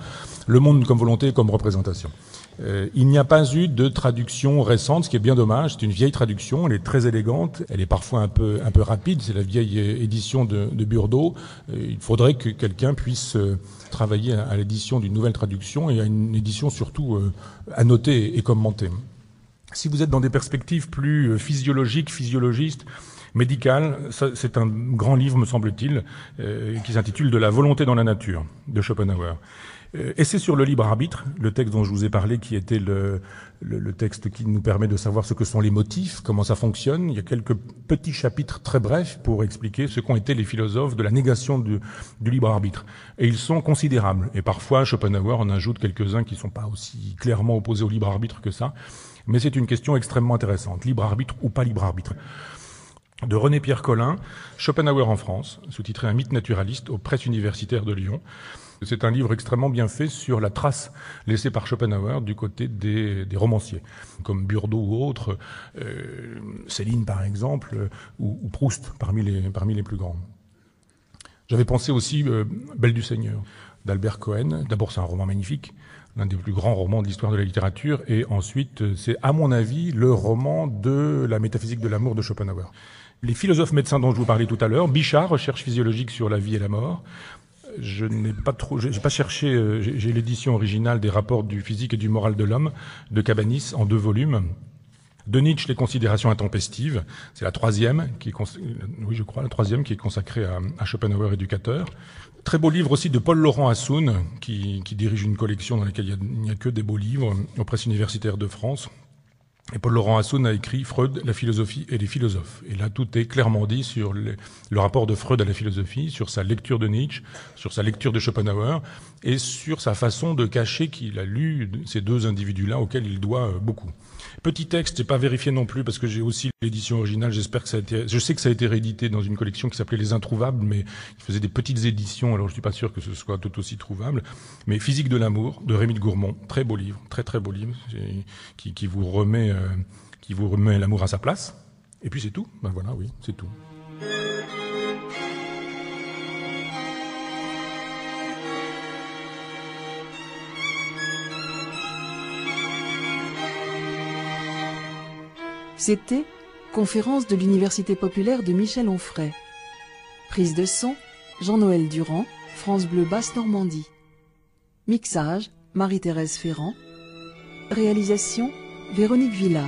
Le monde comme volonté comme représentation. Euh, il n'y a pas eu de traduction récente, ce qui est bien dommage. C'est une vieille traduction, elle est très élégante, elle est parfois un peu, rapide, c'est la vieille euh, édition de, de euh, il faudrait que quelqu'un puisse travailler à, l'édition d'une nouvelle traduction et à une édition surtout annotée et commentée. Si vous êtes dans des perspectives plus physiologiques, physiologistes, médicales, c'est un grand livre, me semble-t-il, qui s'intitule De la volonté dans la nature, de Schopenhauer. Euh, et c'est sur le libre arbitre, le texte dont je vous ai parlé, qui était le, texte qui nous permet de savoir ce que sont les motifs, comment ça fonctionne. Il y a quelques petits chapitres très brefs pour expliquer ce qu'ont été les philosophes de la négation du, du, libre arbitre. Et ils sont considérables. Et parfois, Schopenhauer en ajoute quelques-uns qui ne sont pas aussi clairement opposés au libre arbitre que ça. Mais c'est une question extrêmement intéressante, libre arbitre ou pas libre arbitre de René-Pierre Collin, Schopenhauer en France, sous-titré Un mythe naturaliste aux presses universitaires de Lyon. C'est un livre extrêmement bien fait sur la trace laissée par Schopenhauer du côté des, romanciers, comme Burdo ou autres, euh, Céline par exemple, euh, ou, Proust parmi les, parmi les plus grands. J'avais pensé aussi euh, Belle du Seigneur d'Albert Cohen. D'abord, c'est un roman magnifique, l'un des plus grands romans de l'histoire de la littérature, et ensuite, c'est à mon avis le roman de la métaphysique de l'amour de Schopenhauer. Les philosophes médecins dont je vous parlais tout à l'heure, Bichard, recherche physiologique sur la vie et la mort, je n'ai pas trop, j'ai pas cherché, euh, j'ai l'édition originale des rapports du physique et du moral de l'homme de Cabanis en deux volumes. De Nietzsche, les considérations intempestives, c'est la troisième, qui est, oui, je crois, la troisième qui est consacrée à, Schopenhauer éducateur. Très beau livre aussi de Paul-Laurent Assoun, qui, dirige une collection dans laquelle il n'y a, que des beaux livres aux presses universitaires de France, et Paul Laurent Hassoun a écrit Freud, la philosophie et les philosophes. Et là, tout est clairement dit sur le rapport de Freud à la philosophie, sur sa lecture de Nietzsche, sur sa lecture de Schopenhauer, et sur sa façon de cacher qu'il a lu ces deux individus-là auxquels il doit euh, beaucoup. Petit texte, j'ai pas vérifié non plus parce que j'ai aussi l'édition originale. J'espère que ça a été, je sais que ça a été réédité dans une collection qui s'appelait Les Introuvables, mais qui faisait des petites éditions, alors je suis pas sûr que ce soit tout aussi trouvable. Mais Physique de l'amour de Rémy de Gourmont, très beau livre, très très beau livre, qui, vous remet, euh, qui vous remet l'amour à sa place. Et puis c'est tout. Ben voilà, oui, c'est tout. C'était Conférence de l'Université populaire de Michel Onfray. Prise de son Jean-Noël Durand, France Bleu Basse-Normandie. Mixage Marie-Thérèse Ferrand. Réalisation Véronique Villa.